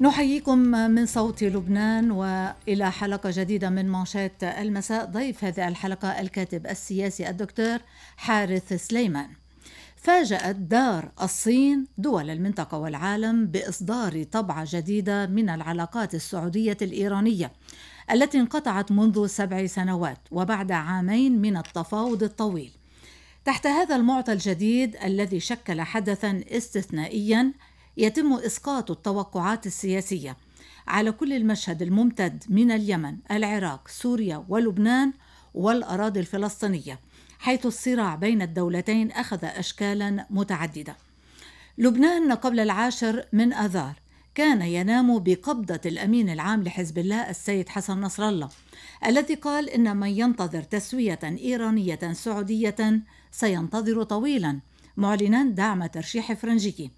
نحييكم من صوت لبنان والى حلقه جديده من مانشات المساء ضيف هذه الحلقه الكاتب السياسي الدكتور حارث سليمان فاجأت دار الصين دول المنطقة والعالم بإصدار طبعة جديدة من العلاقات السعودية الإيرانية التي انقطعت منذ سبع سنوات وبعد عامين من التفاوض الطويل. تحت هذا المعطى الجديد الذي شكل حدثا استثنائيا يتم إسقاط التوقعات السياسية على كل المشهد الممتد من اليمن، العراق، سوريا ولبنان والأراضي الفلسطينية، حيث الصراع بين الدولتين أخذ أشكالا متعددة. لبنان قبل العاشر من آذار كان ينام بقبضة الأمين العام لحزب الله السيد حسن نصر الله الذي قال إن من ينتظر تسوية إيرانية سعودية سينتظر طويلا معلنا دعم ترشيح فرنجي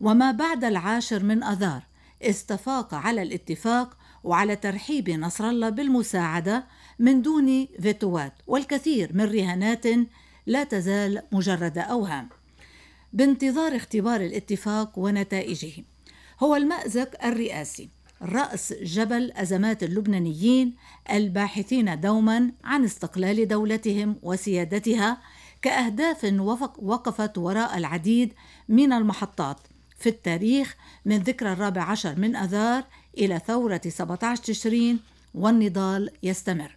وما بعد العاشر من أذار استفاق على الاتفاق وعلى ترحيب نصر الله بالمساعدة من دون فيتوات والكثير من رهانات لا تزال مجرد أوهام بانتظار اختبار الاتفاق ونتائجه هو المأزق الرئاسي رأس جبل أزمات اللبنانيين الباحثين دوما عن استقلال دولتهم وسيادتها كأهداف وقفت وراء العديد من المحطات في التاريخ من ذكرى الرابع عشر من أذار إلى ثورة 17 تشرين والنضال يستمر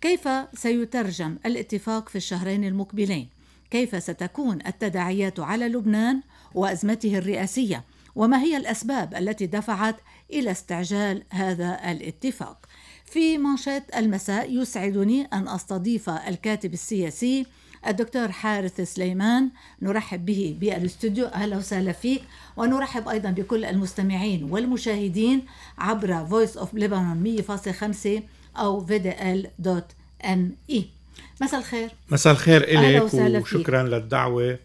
كيف سيترجم الاتفاق في الشهرين المقبلين كيف ستكون التداعيات على لبنان وازمته الرئاسيه وما هي الاسباب التي دفعت الى استعجال هذا الاتفاق في مانشيت المساء يسعدني ان استضيف الكاتب السياسي الدكتور حارث سليمان نرحب به بالاستوديو اهلا وسهلا فيك ونرحب ايضا بكل المستمعين والمشاهدين عبر فويس اوف ليبانون 100.5 او vdl.me مساء الخير مساء الخير الك وشكرا فيك. للدعوه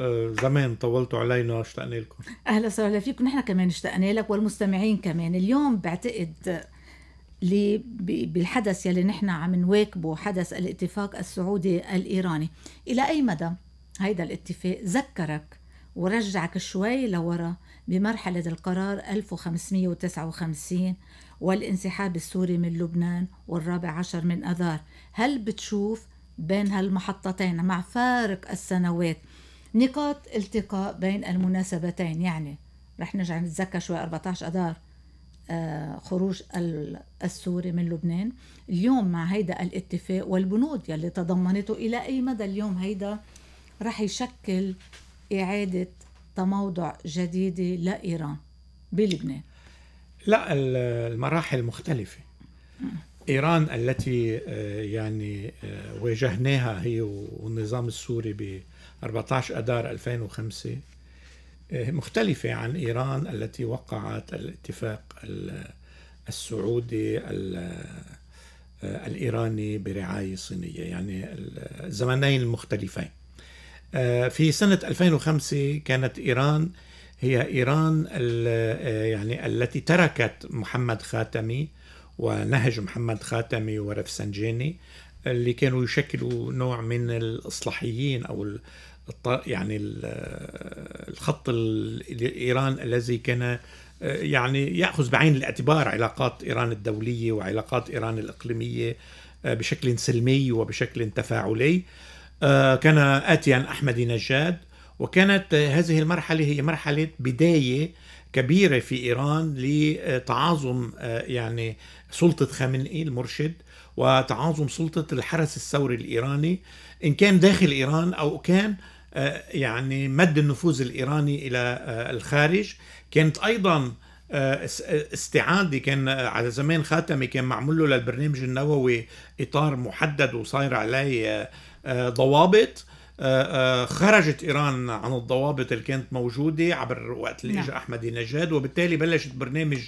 آه، زمان طولتوا علينا اشتقنا لكم اهلا وسهلا فيكم ونحن كمان اشتقنا لك والمستمعين كمان اليوم بعتقد بالحدث يلي نحن عم نواكبه حدث الاتفاق السعودي الايراني الى اي مدى هيدا الاتفاق ذكرك ورجعك شوي لورا بمرحلة القرار 1559 والانسحاب السوري من لبنان والرابع عشر من أذار هل بتشوف بين هالمحطتين مع فارق السنوات نقاط التقاء بين المناسبتين يعني رح نرجع نتذكر شوي 14 أذار آه، خروج السوري من لبنان اليوم مع هيدا الاتفاق والبنود يلي تضمنته إلى أي مدى اليوم هيدا رح يشكل إعادة تموضع جديدة لإيران بلبنان لا المراحل مختلفة إيران التي آه، يعني آه، واجهناها هي والنظام السوري ب 14 اذار 2005 مختلفة عن إيران التي وقعت الاتفاق السعودي الإيراني برعاية صينية يعني الزمنين المختلفين آه، في سنة 2005 كانت إيران هي إيران آه، يعني التي تركت محمد خاتمي ونهج محمد خاتمي ورفسنجاني اللي كانوا يشكلوا نوع من الإصلاحيين أو يعني الخط الايراني الذي كان يعني ياخذ بعين الاعتبار علاقات ايران الدوليه وعلاقات ايران الاقليميه بشكل سلمي وبشكل تفاعلي كان اتيا احمد نجاد وكانت هذه المرحله هي مرحله بدايه كبيره في ايران لتعاظم يعني سلطه خامنئي المرشد وتعاظم سلطه الحرس الثوري الايراني ان كان داخل ايران او كان آه، يعني مد النفوذ الايراني الى آه، الخارج كانت ايضا آه، استعاده كان على زمان خاتمي كان معمول له للبرنامج النووي اطار محدد وصاير عليه ضوابط آه، آه، خرجت ايران عن الضوابط اللي كانت موجوده عبر وقت اللي اجى نعم. احمد نجاد وبالتالي بلشت برنامج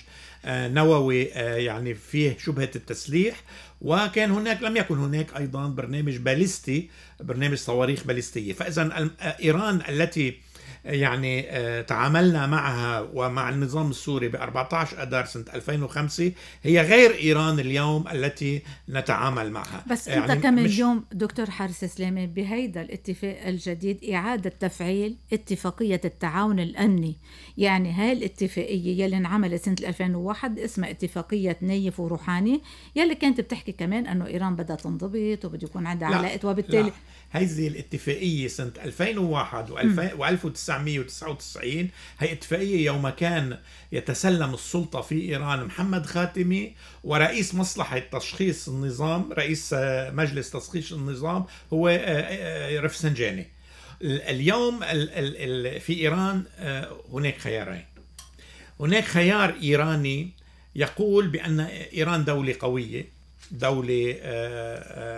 آه، نووي يعني فيه شبهه التسليح وكان هناك لم يكن هناك ايضا برنامج باليستي برنامج صواريخ باليستيه فاذا ايران التي يعني آه، تعاملنا معها ومع النظام السوري ب 14 أدار سنة 2005 هي غير إيران اليوم التي نتعامل معها بس يعني أنت كم اليوم دكتور حارس سلامي بهيدا الاتفاق الجديد إعادة تفعيل اتفاقية التعاون الأمني يعني هاي الاتفاقية يلي انعملت سنة 2001 اسمها اتفاقية نيف وروحاني يلي كانت بتحكي كمان أنه إيران بدها تنضبط وبده يكون عندها علاقات وبالتالي لا. هذه الاتفاقية سنة 2001 و1999 هي اتفاقية يوم كان يتسلم السلطة في إيران محمد خاتمي ورئيس مصلحة تشخيص النظام رئيس آه، مجلس تشخيص النظام هو آه، آه، رفسنجاني اليوم في إيران هناك خيارين هناك خيار إيراني يقول بأن إيران دولة قوية دولة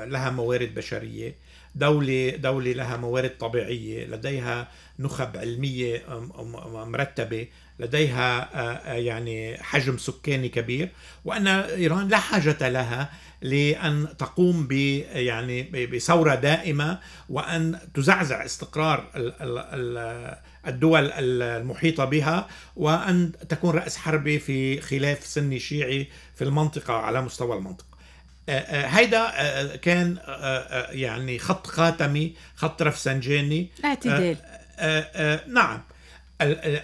لها موارد بشرية دولة دولة لها موارد طبيعية لديها نخب علمية مرتبة لديها آه، آه، يعني حجم سكاني كبير وأن إيران لا حاجة لها لأن تقوم ب يعني بثورة دائمة وأن تزعزع استقرار الدول المحيطة بها وأن تكون رأس حربة في خلاف سني شيعي في المنطقة على مستوى المنطقة هيدا آه، آه، كان آه، يعني خط خاتمي خط رفسنجاني اعتدال نعم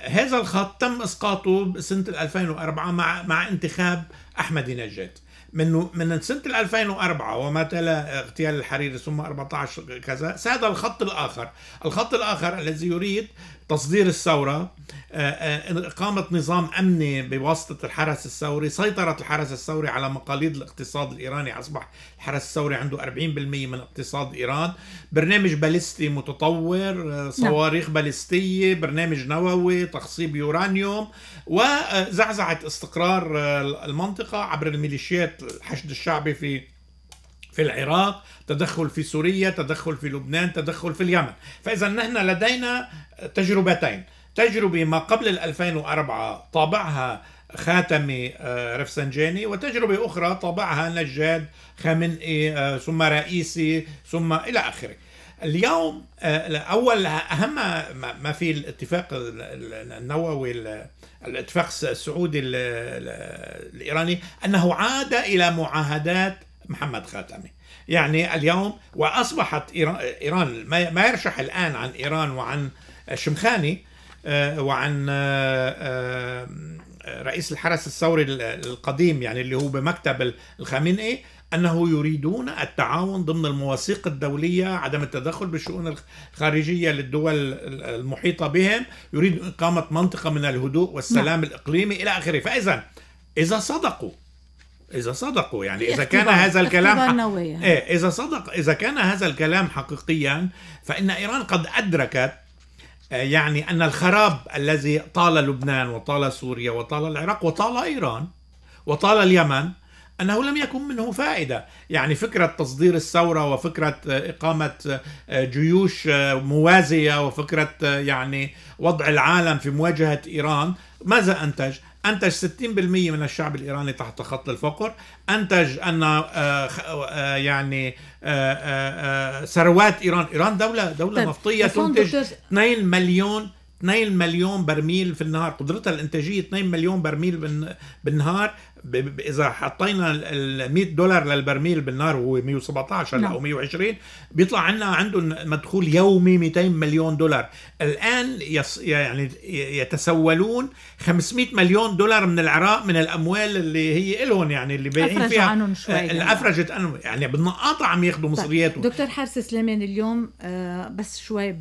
هذا الخط تم اسقاطه بسنه 2004 مع مع انتخاب احمد نجاد من من سنه 2004 وما تلا اغتيال الحريري ثم 14 كذا ساد الخط الاخر، الخط الاخر الذي يريد تصدير الثورة آه، آه، إقامة نظام أمني بواسطة الحرس الثوري سيطرة الحرس الثوري على مقاليد الاقتصاد الإيراني أصبح الحرس الثوري عنده 40% من اقتصاد إيران برنامج باليستي متطور آه، نعم. صواريخ بالستية باليستية برنامج نووي تخصيب يورانيوم وزعزعة استقرار المنطقة عبر الميليشيات الحشد الشعبي في في العراق تدخل في سوريا تدخل في لبنان تدخل في اليمن فإذا نحن لدينا تجربتين تجربة ما قبل 2004 طابعها خاتمي آه، رفسنجاني وتجربة أخرى طابعها نجاد خامنئي آه، ثم رئيسي ثم إلى آخره اليوم آه، أول أهم ما في الاتفاق النووي الاتفاق السعودي الإيراني أنه عاد إلى معاهدات محمد خاتمي يعني اليوم وأصبحت إيران ما يرشح الآن عن إيران وعن شمخاني آه، وعن آه، آه، رئيس الحرس الثوري القديم يعني اللي هو بمكتب الخامنئي إيه، انه يريدون التعاون ضمن المواثيق الدوليه عدم التدخل بالشؤون الخارجيه للدول المحيطه بهم يريد اقامه منطقه من الهدوء والسلام نعم. الاقليمي الى اخره فاذا اذا صدقوا إذا صدقوا يعني إذا كان هذا الكلام يعني. إيه إذا صدق إذا كان هذا الكلام حقيقيا فإن إيران قد أدركت آه، يعني أن الخراب الذي طال لبنان وطال سوريا وطال العراق وطال إيران وطال اليمن أنه لم يكن منه فائدة يعني فكرة تصدير الثورة وفكرة آه، إقامة آه، جيوش موازية وفكرة يعني وضع العالم في مواجهة إيران ماذا أنتج؟ أنتج 60% من الشعب الإيراني تحت خط الفقر أنتج أن آه، آه، يعني آه، ثروات إيران إيران دولة دولة طيب. نفطية تنتج 2 مليون 2 مليون برميل في النهار قدرتها الانتاجية 2 مليون برميل بالنهار اذا حطينا ال 100 دولار للبرميل بالنار وهو 117 هلا نعم. او 120 بيطلع عنا عندهم مدخول يومي 200 مليون دولار الان يص يعني يتسولون 500 مليون دولار من العراق من الاموال اللي هي لهم يعني اللي بايعين فيها افرجت عنهم شوي اللي يعني. افرجت عنهم يعني بالنقاطه عم ياخذوا طيب، مصرياتهم دكتور حارس سليمان اليوم آه، بس شوي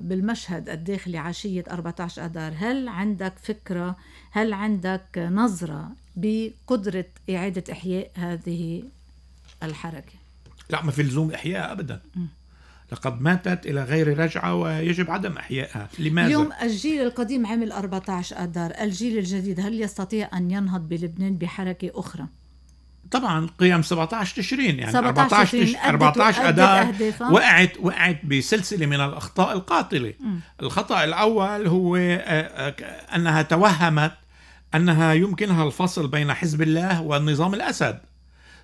بالمشهد الداخلي عشيه 14 اذار هل عندك فكره هل عندك نظره بقدرة إعادة إحياء هذه الحركة لا ما في لزوم إحياء أبدا م. لقد ماتت إلى غير رجعة ويجب عدم إحيائها لماذا؟ اليوم الجيل القديم عمل 14 أدار الجيل الجديد هل يستطيع أن ينهض بلبنان بحركة أخرى؟ طبعا قيام 17 تشرين يعني 17 تشرين 14 اذار وقعت وقعت بسلسله من الاخطاء القاتله م. الخطا الاول هو آه، آه، انها توهمت أنها يمكنها الفصل بين حزب الله والنظام الأسد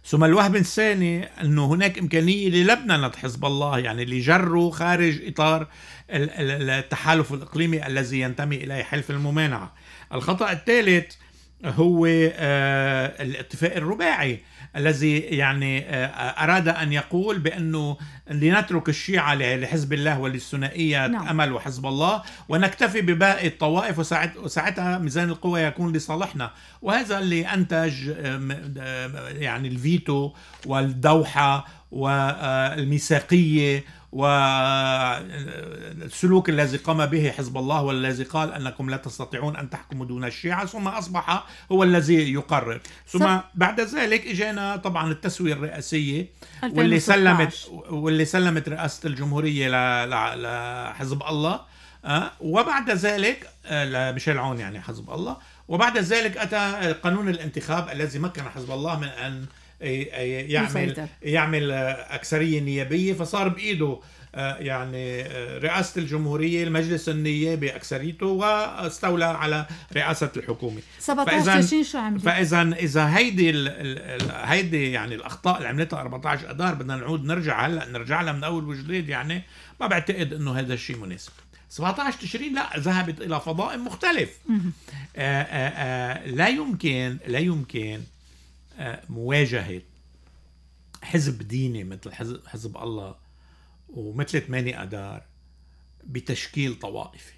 ثم الوهم الثاني أنه هناك إمكانية للبنة حزب الله يعني اللي جروا خارج إطار التحالف الإقليمي الذي ينتمي إليه حلف الممانعة الخطأ الثالث هو آه، الاتفاق الرباعي الذي يعني آه، أراد أن يقول بأنه لنترك الشيعة لحزب الله وللثنائية نعم. أمل وحزب الله ونكتفي بباقي الطوائف وساعتها ميزان القوى يكون لصالحنا وهذا اللي أنتج يعني الفيتو والدوحة والميثاقية والسلوك آه، الذي قام به حزب الله والذي قال انكم لا تستطيعون ان تحكموا دون الشيعه ثم اصبح هو الذي يقرر ثم بعد ذلك اجينا طبعا التسويه الرئاسيه واللي سلمت واللي سلمت رئاسه الجمهوريه لحزب الله آه، وبعد ذلك آه، لميشيل عون يعني حزب الله وبعد ذلك اتى قانون الانتخاب الذي مكن حزب الله من ان يعمل يعمل آه، اكثريه نيابيه فصار بايده آه، يعني آه، رئاسة الجمهورية المجلس النيابي أكثريته واستولى على رئاسة الحكومة 17 تشرين شو عملت؟ فإذا إذا هيدي هيدي يعني الأخطاء اللي عملتها 14 أدار بدنا نعود نرجع هلا نرجع لها من أول وجديد يعني ما بعتقد إنه هذا الشيء مناسب 17 تشرين لا ذهبت إلى فضاء مختلف آآ آآ لا يمكن لا يمكن مواجهه حزب ديني مثل حزب, حزب الله ومثل 8 أدار بتشكيل طوائفي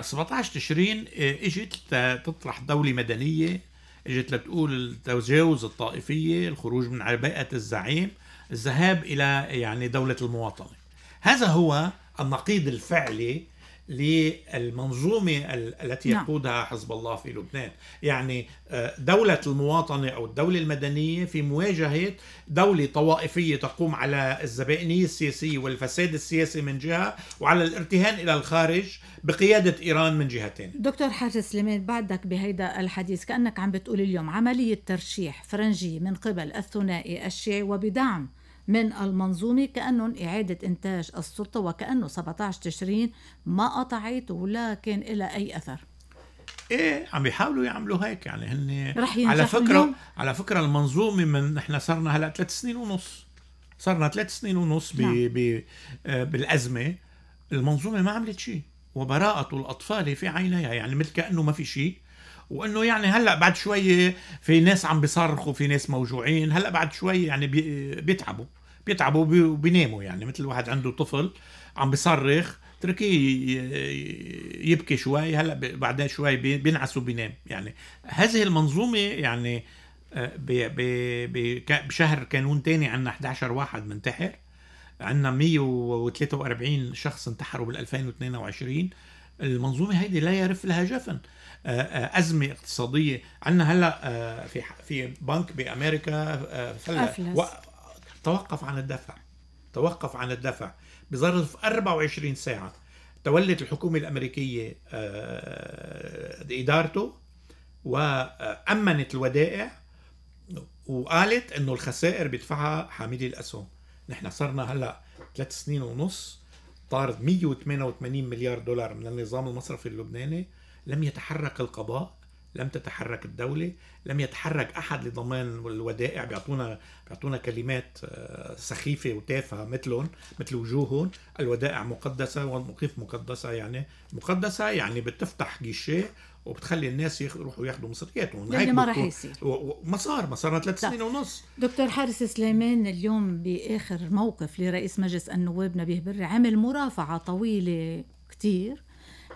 17 آه، تشرين آه، اجت تطرح دوله مدنيه اجت لتقول التجاوز الطائفيه الخروج من عباءه الزعيم الذهاب الى يعني دوله المواطنه هذا هو النقيض الفعلي للمنظومة التي نعم. يقودها حزب الله في لبنان يعني آه، دولة المواطنة أو الدولة المدنية في مواجهة دولة طوائفية تقوم على الزبائنية السياسية والفساد السياسي من جهة وعلى الارتهان إلى الخارج بقيادة إيران من جهتين دكتور حاج سليمان بعدك بهيدا الحديث كأنك عم بتقول اليوم عملية ترشيح فرنجي من قبل الثنائي الشيعي وبدعم من المنظومة كأنهم إعادة إنتاج السلطة وكأنه 17 تشرين ما قطعت ولا كان لها أي أثر ايه عم يحاولوا يعملوا هيك يعني هن على فكره اليوم؟ على فكره المنظومه من نحن صرنا هلا ثلاث سنين ونص صرنا ثلاث سنين ونص بي نعم. بي آه، بالازمه المنظومه ما عملت شيء وبراءة الأطفال في عينيها يعني مثل كأنه ما في شيء وانه يعني هلا بعد شوي في ناس عم بيصرخوا في ناس موجوعين هلا بعد شوي يعني بيتعبوا بيتعبوا وبيناموا يعني مثل واحد عنده طفل عم بيصرخ تركيه يبكي شوي هلا بعدين شوي بينعس وبينام يعني هذه المنظومه يعني آه، بشهر كانون تاني عندنا 11 واحد منتحر عندنا 143 شخص انتحروا بال 2022 المنظومه هيدي لا يرف لها جفن آه، آه، ازمه اقتصاديه عندنا هلا آه، في في بنك بامريكا و... توقف عن الدفع توقف عن الدفع بظرف 24 ساعه تولت الحكومه الامريكيه ادارته وامنت الودائع وقالت انه الخسائر بيدفعها حاملي الاسهم نحن صرنا هلا ثلاث سنين ونص طارد 188 مليار دولار من النظام المصرفي اللبناني لم يتحرك القضاء لم تتحرك الدولة لم يتحرك أحد لضمان الودائع بيعطونا بيعطونا كلمات آه، سخيفة وتافهة مثلهم مثل وجوههم الودائع مقدسة والمقيف مقدسة يعني مقدسة يعني بتفتح جيشيه وبتخلي الناس يروحوا ياخذوا مصرياتهم يعني ما راح يصير وما صار ما صار ثلاث طيب. سنين ونص دكتور حارس سليمان اليوم باخر موقف لرئيس مجلس النواب نبيه بري عمل مرافعه طويله كثير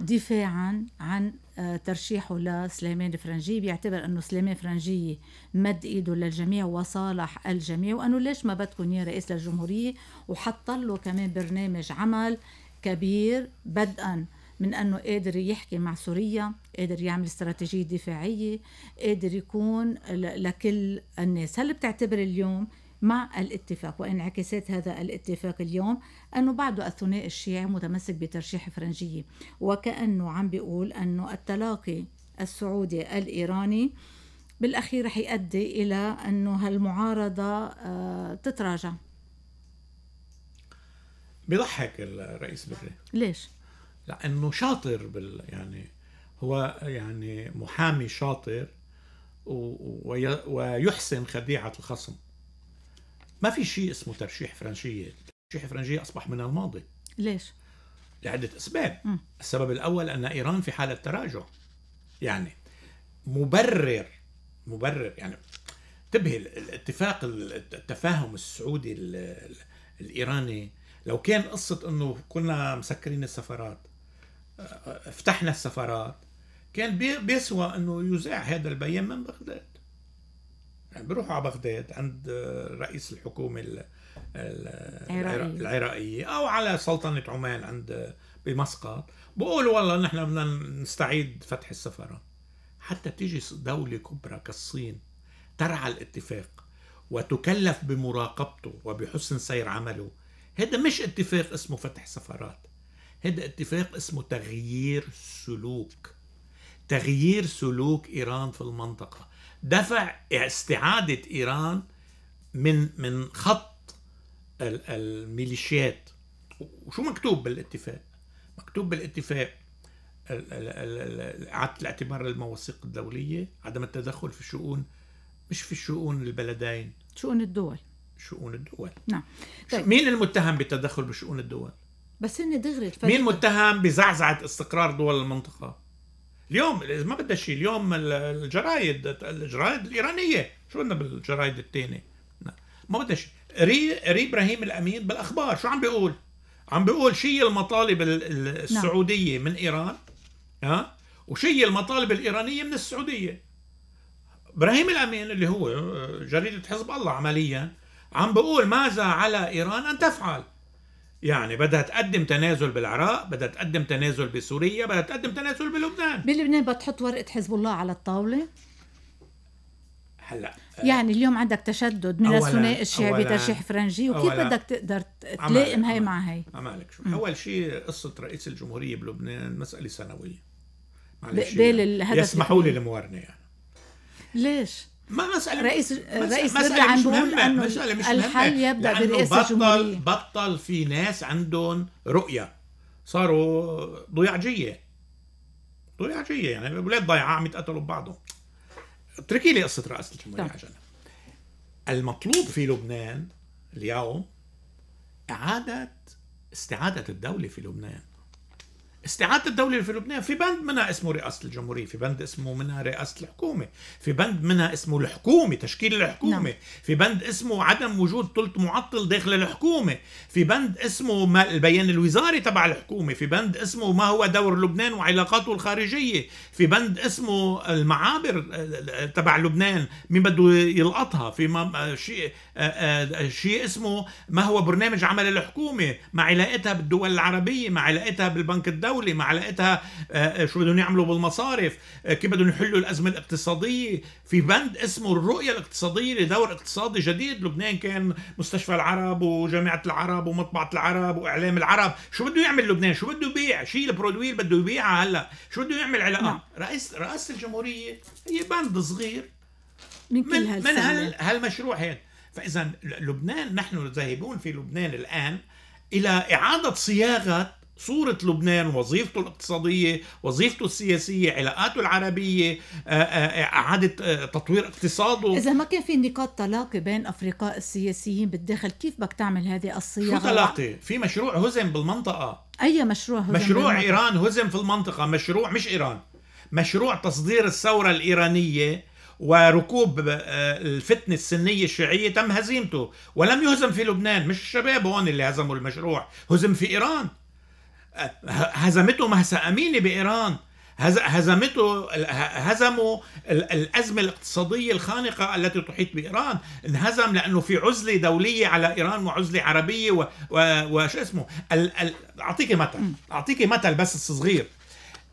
دفاعا عن آه، ترشيحه لسليمان فرنجي بيعتبر انه سليمان فرنجي مد ايده للجميع وصالح الجميع وانه ليش ما بدكم يا رئيس للجمهوريه وحط له كمان برنامج عمل كبير بدءا من أنه قادر يحكي مع سوريا قادر يعمل استراتيجية دفاعية قادر يكون لكل الناس هل بتعتبر اليوم مع الاتفاق وانعكاسات هذا الاتفاق اليوم أنه بعده الثنائي الشيعي متمسك بترشيح فرنجية وكأنه عم بيقول أنه التلاقي السعودي الإيراني بالأخير رح يؤدي إلى أنه هالمعارضة آه، تتراجع بضحك الرئيس بكري ليش؟ لانه شاطر بال يعني هو يعني محامي شاطر ويحسن خديعه الخصم ما في شيء اسمه ترشيح فرنشيه ترشيح فرنشيه اصبح من الماضي ليش لعده اسباب م. السبب الاول ان ايران في حاله تراجع يعني مبرر مبرر يعني انتبهي الاتفاق التفاهم السعودي الايراني لو كان قصه انه كنا مسكرين السفارات فتحنا السفرات كان بيسوى انه يذاع هذا البيان من بغداد يعني بروحوا على بغداد عند رئيس الحكومه العراقيه او على سلطنه عمان عند بمسقط بقولوا والله نحن بدنا نستعيد فتح السفرة حتى تيجي دوله كبرى كالصين ترعى الاتفاق وتكلف بمراقبته وبحسن سير عمله هذا مش اتفاق اسمه فتح سفرات هذا اتفاق اسمه تغيير سلوك تغيير سلوك إيران في المنطقة دفع استعادة إيران من من خط الميليشيات وشو مكتوب بالاتفاق مكتوب بالاتفاق إعادة الاعتبار للمواثيق الدولية عدم التدخل في الشؤون مش في شؤون البلدين شؤون الدول شؤون الدول نعم طيب. مين المتهم بالتدخل بشؤون الدول بس هن دغري مين متهم بزعزعه استقرار دول المنطقه؟ اليوم ما بدها شيء اليوم الجرايد الجرايد الايرانيه شو بدنا بالجرايد الثانيه ما بدها شيء ري ري ابراهيم الامين بالاخبار شو عم بيقول عم بيقول شيء المطالب نعم. السعوديه من ايران ها وشيء المطالب الايرانيه من السعوديه ابراهيم الامين اللي هو آه، جريده حزب الله عمليا عم بيقول ماذا على ايران ان تفعل يعني بدها تقدم تنازل بالعراق بدها تقدم تنازل بسوريا بدها تقدم تنازل بلبنان بلبنان بتحط ورقه حزب الله على الطاوله هلا آه، يعني اليوم عندك تشدد من الثنائي الشعبي ترشيح فرنجي وكيف بدك تقدر تلائم هي مع هي؟ عمالك شو اول شيء قصه رئيس الجمهوريه بلبنان مساله سنويه معلش يعني يسمحوا لي الموارنه يعني ليش؟ ما مسألة رئيس الرئيس مسألة مش مهمة مسألة مش الحل مهمة يبدأ برئيس بطل الجمهورية بطل في ناس عندهم رؤية صاروا ضياعجية ضياعجية يعني أولاد ضيعة عم يتقتلوا ببعضهم اتركي لي قصة رئاسة الجمهورية عشان طيب. المطلوب في لبنان اليوم إعادة استعادة الدولة في لبنان استعاده الدوله في لبنان في بند منها اسمه رئاسه الجمهوريه في بند اسمه منها رئاسه الحكومه في بند منها اسمه الحكومه تشكيل الحكومه نعم. في بند اسمه عدم وجود ثلث معطل داخل الحكومه في بند اسمه ما البيان الوزاري تبع الحكومه في بند اسمه ما هو دور لبنان وعلاقاته الخارجيه في بند اسمه المعابر آه، آه، آه، تبع لبنان مين بده يلقطها في شيء شيء اسمه ما هو برنامج عمل الحكومه مع علاقتها بالدول العربيه مع علاقتها بالبنك الدولي الدوله معلقتها آه، آه، شو بدهم يعملوا بالمصارف آه، كيف بدهم يحلوا الازمه الاقتصاديه في بند اسمه الرؤيه الاقتصاديه لدور اقتصادي جديد لبنان كان مستشفى العرب وجامعه العرب ومطبعه العرب واعلام العرب شو بده يعمل لبنان شو بده يبيع شيء البرودويل بده يبيعها هلا شو بده يعمل علاقه نعم. رئيس رئاسه الجمهوريه هي بند صغير من كل من, من هال هالمشروع هذا فاذا لبنان نحن ذاهبون في لبنان الان الى اعاده صياغه صورة لبنان وظيفته الاقتصادية وظيفته السياسية علاقاته العربية آه، آه، آه، إعادة تطوير اقتصاده إذا ما كان في نقاط تلاقي بين أفرقاء السياسيين بالداخل كيف بدك تعمل هذه الصياغة؟ شو تلاقي؟ في مشروع هزم بالمنطقة أي مشروع هزم مشروع بالمنطقة؟ إيران هزم في المنطقة مشروع مش إيران مشروع تصدير الثورة الإيرانية وركوب الفتنة السنية الشيعية تم هزيمته ولم يهزم في لبنان مش الشباب هون اللي هزموا المشروع هزم في إيران هزمته مهسا امينه بايران هزمته هزموا الازمه الاقتصاديه الخانقه التي تحيط بايران انهزم لانه في عزله دوليه على ايران وعزله عربيه و... و... وشو اسمه ال... ال... مثل اعطيك مثل بس صغير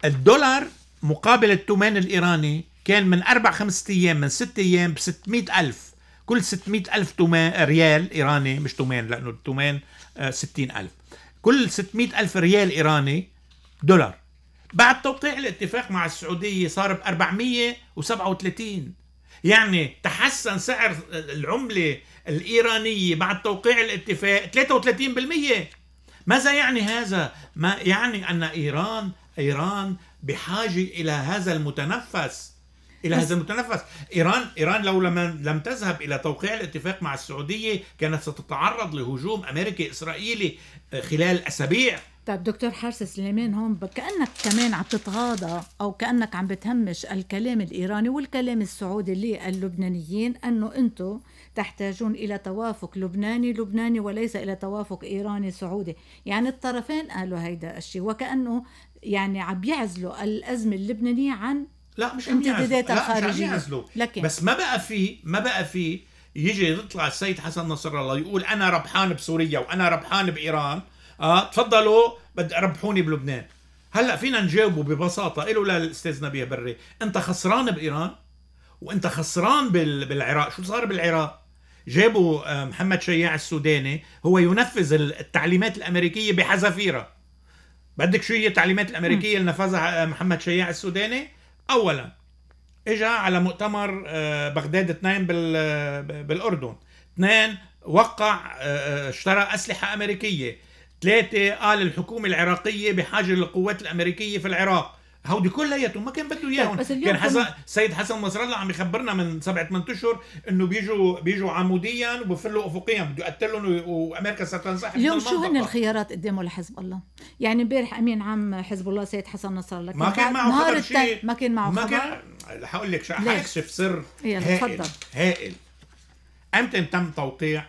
الدولار مقابل التومان الايراني كان من اربع خمسة ايام من ست ايام ب الف كل 600 الف ريال ايراني مش تومان لانه التومان آه، ستين الف كل 600 ألف ريال إيراني دولار بعد توقيع الاتفاق مع السعودية صار ب 437 يعني تحسن سعر العملة الإيرانية بعد توقيع الاتفاق 33% ماذا يعني هذا؟ ما يعني أن إيران إيران بحاجة إلى هذا المتنفس الى هذا المتنفس ايران ايران لو لم لم تذهب الى توقيع الاتفاق مع السعوديه كانت ستتعرض لهجوم امريكي اسرائيلي آه، خلال اسابيع طيب دكتور حارس سليمان هون كانك كمان عم تتغاضى او كانك عم بتهمش الكلام الايراني والكلام السعودي للبنانيين انه انتم تحتاجون الى توافق لبناني لبناني وليس الى توافق ايراني سعودي، يعني الطرفين قالوا هيدا الشيء وكانه يعني عم بيعزلوا الازمه اللبنانيه عن لا مش عم امتدادات الخارجيه لكن بس ما بقى في ما بقى في يجي يطلع السيد حسن نصر الله يقول انا ربحان بسوريا وانا ربحان بايران اه تفضلوا بد ربحوني بلبنان هلا فينا نجاوبه ببساطه له للاستاذ نبيه بري انت خسران بايران وانت خسران بالعراق شو صار بالعراق جابوا آه، محمد شياع السوداني هو ينفذ التعليمات الامريكيه بحذافيرها بدك شو هي التعليمات الامريكيه اللي نفذها آه، محمد شياع السوداني اولا اجا على مؤتمر آه، بغداد 2 آه، بالاردن اثنين وقع آه، اشترى اسلحه امريكيه ثلاثه قال الحكومه العراقيه بحاجه للقوات الامريكيه في العراق هودي كلياتهم ما كان بده اياهم طيب، كان حسن السيد حسن نصر الله عم يخبرنا من سبعة ثمان اشهر انه بيجوا بيجوا عموديا وبفلوا افقيا بده يقتلهم وامريكا ستنسحب اليوم شو هن الخيارات قدامه لحزب الله؟ يعني امبارح امين عام حزب الله سيد حسن نصر الله ما كان معه خبر شيء ما كان معه ما خبر كان حقول لك حاكشف سر هائل هائل امتى تم توقيع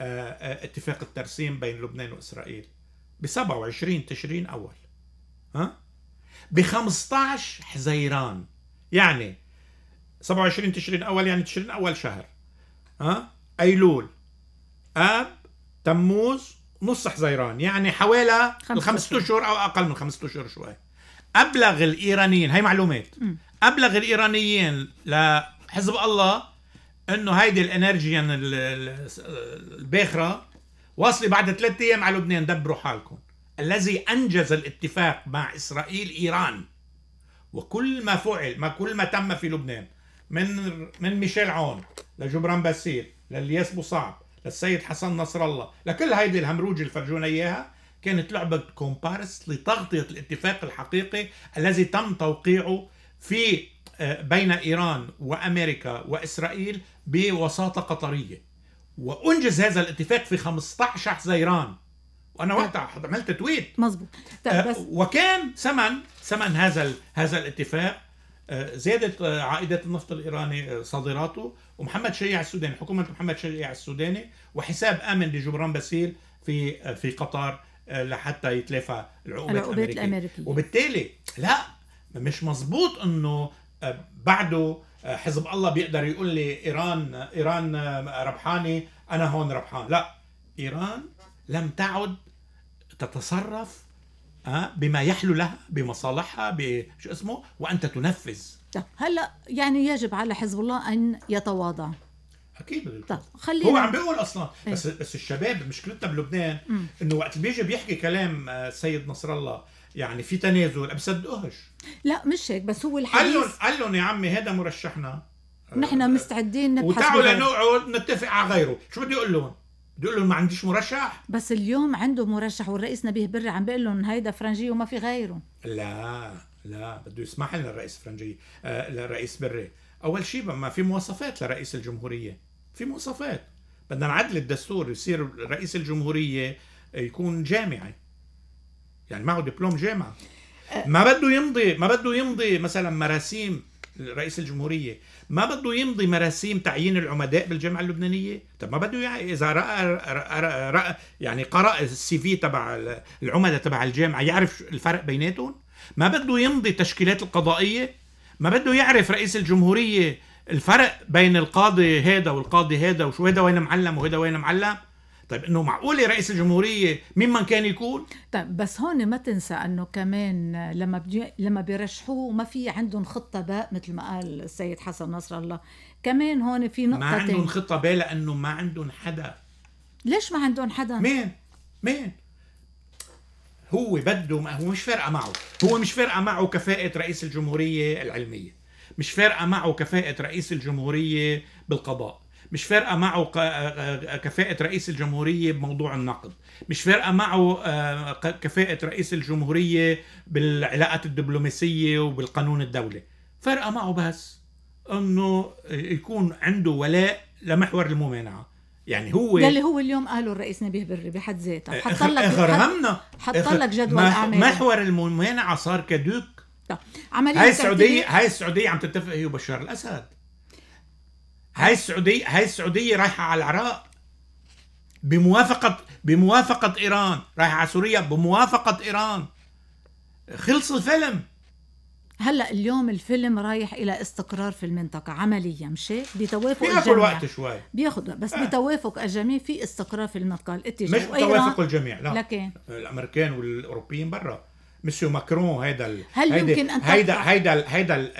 آه، آه، اتفاق الترسيم بين لبنان واسرائيل؟ ب 27 تشرين اول ها؟ ب 15 حزيران يعني 27 تشرين اول يعني تشرين اول شهر ها ايلول اب تموز نص حزيران يعني حوالي الخمسة اشهر او اقل من خمسة اشهر شوي ابلغ الايرانيين هي معلومات ابلغ الايرانيين لحزب الله انه هيدي الانرجي يعني الباخره واصله بعد ثلاث ايام على لبنان دبروا حالكم الذي أنجز الاتفاق مع إسرائيل إيران وكل ما فعل ما كل ما تم في لبنان من من ميشيل عون لجبران باسيل للياس صعب للسيد حسن نصر الله لكل هيدي الهمروج اللي فرجونا اياها كانت لعبه كومبارس لتغطيه الاتفاق الحقيقي الذي تم توقيعه في آه، بين ايران وامريكا واسرائيل بوساطه قطريه وانجز هذا الاتفاق في 15 حزيران وانا طيب. وقتها عملت تويت مظبوط طيب آه، بس وكان ثمن ثمن هذا هذا الاتفاق آه، زادت آه، عائدات النفط الايراني صادراته ومحمد شيع السوداني حكومه محمد شيع السوداني وحساب امن لجبران باسيل في في قطر لحتى يتلافى العقوبات الأمريكية. الامريكيه وبالتالي لا مش مظبوط انه بعده حزب الله بيقدر يقول لي ايران ايران ربحانه انا هون ربحان لا ايران لم تعد تتصرف آه، بما يحلو لها بمصالحها بشو اسمه وانت تنفذ طيب هلا يعني يجب على حزب الله ان يتواضع اكيد طب خلينا هو عم بيقول اصلا ايه؟ بس بس الشباب مشكلتنا بلبنان انه وقت بيجي بيحكي كلام آه، السيد نصر الله يعني في تنازل ما لا مش هيك بس هو الحديث قال لهم قال لهم يا عمي هذا مرشحنا نحن مستعدين نبحث وتعالوا لنقعد نتفق على غيره شو بده يقول لهم بتقول لهم ما عنديش مرشح بس اليوم عنده مرشح والرئيس نبيه بري عم بيقول لهم هيدا فرنجي وما في غيره لا لا بده يسمح لنا الرئيس فرنجي آه الرئيس بري اول شيء ما في مواصفات لرئيس الجمهوريه في مواصفات بدنا نعدل الدستور يصير رئيس الجمهوريه يكون جامعي يعني معه دبلوم جامعه آه. ما بده يمضي ما بده يمضي مثلا مراسيم رئيس الجمهوريه ما بده يمضي مراسيم تعيين العمداء بالجامعه اللبنانيه طب ما بده يعني اذا رأى, رأى, رأى, يعني قرا السي في تبع العمدة تبع الجامعه يعرف الفرق بيناتهم ما بده يمضي التشكيلات القضائيه ما بده يعرف رئيس الجمهوريه الفرق بين القاضي هذا والقاضي هذا وشو هذا وين معلم وهذا وين معلم طيب انه معقوله رئيس الجمهوريه مين من كان يكون طيب بس هون ما تنسى انه كمان لما بجي لما بيرشحوه ما في عندهم خطه باء مثل ما قال السيد حسن نصر الله كمان هون في نقطه ما عندهم خطه باء لانه ما عندهم حدا ليش ما عندهم حدا مين مين هو بده ما هو مش فارقه معه هو مش فارقه معه كفاءه رئيس الجمهوريه العلميه مش فارقه معه كفاءه رئيس الجمهوريه بالقضاء مش فارقه معه آه، كفاءه رئيس الجمهوريه بموضوع النقد مش فارقه معه آه، كفاءه رئيس الجمهوريه بالعلاقات الدبلوماسيه وبالقانون الدولي فارقه معه بس انه يكون عنده ولاء لمحور الممانعه يعني هو يلي هو اليوم قاله الرئيس نبيه بري بحد ذاته آه، حط لك حط لك جدول اعمال محور الممانعه صار كدوك طب عمليه هاي السعوديه هاي السعوديه عم تتفق هي وبشار الاسد هاي السعودية هاي السعودية رايحة على العراق بموافقة بموافقة إيران رايحة على سوريا بموافقة إيران خلص الفيلم هلا اليوم الفيلم رايح الى استقرار في المنطقه عمليا مشي بتوافق الجميع بياخذ وقت شوي بياخذ بس آه. بتوافق الجميع في استقرار في المنطقه الاتجاه مش بتوافق الجميع لا لكن الامريكان والاوروبيين برا مسيو ماكرون هيدا هل هيدا يمكن ان هيدا هيدا هيدا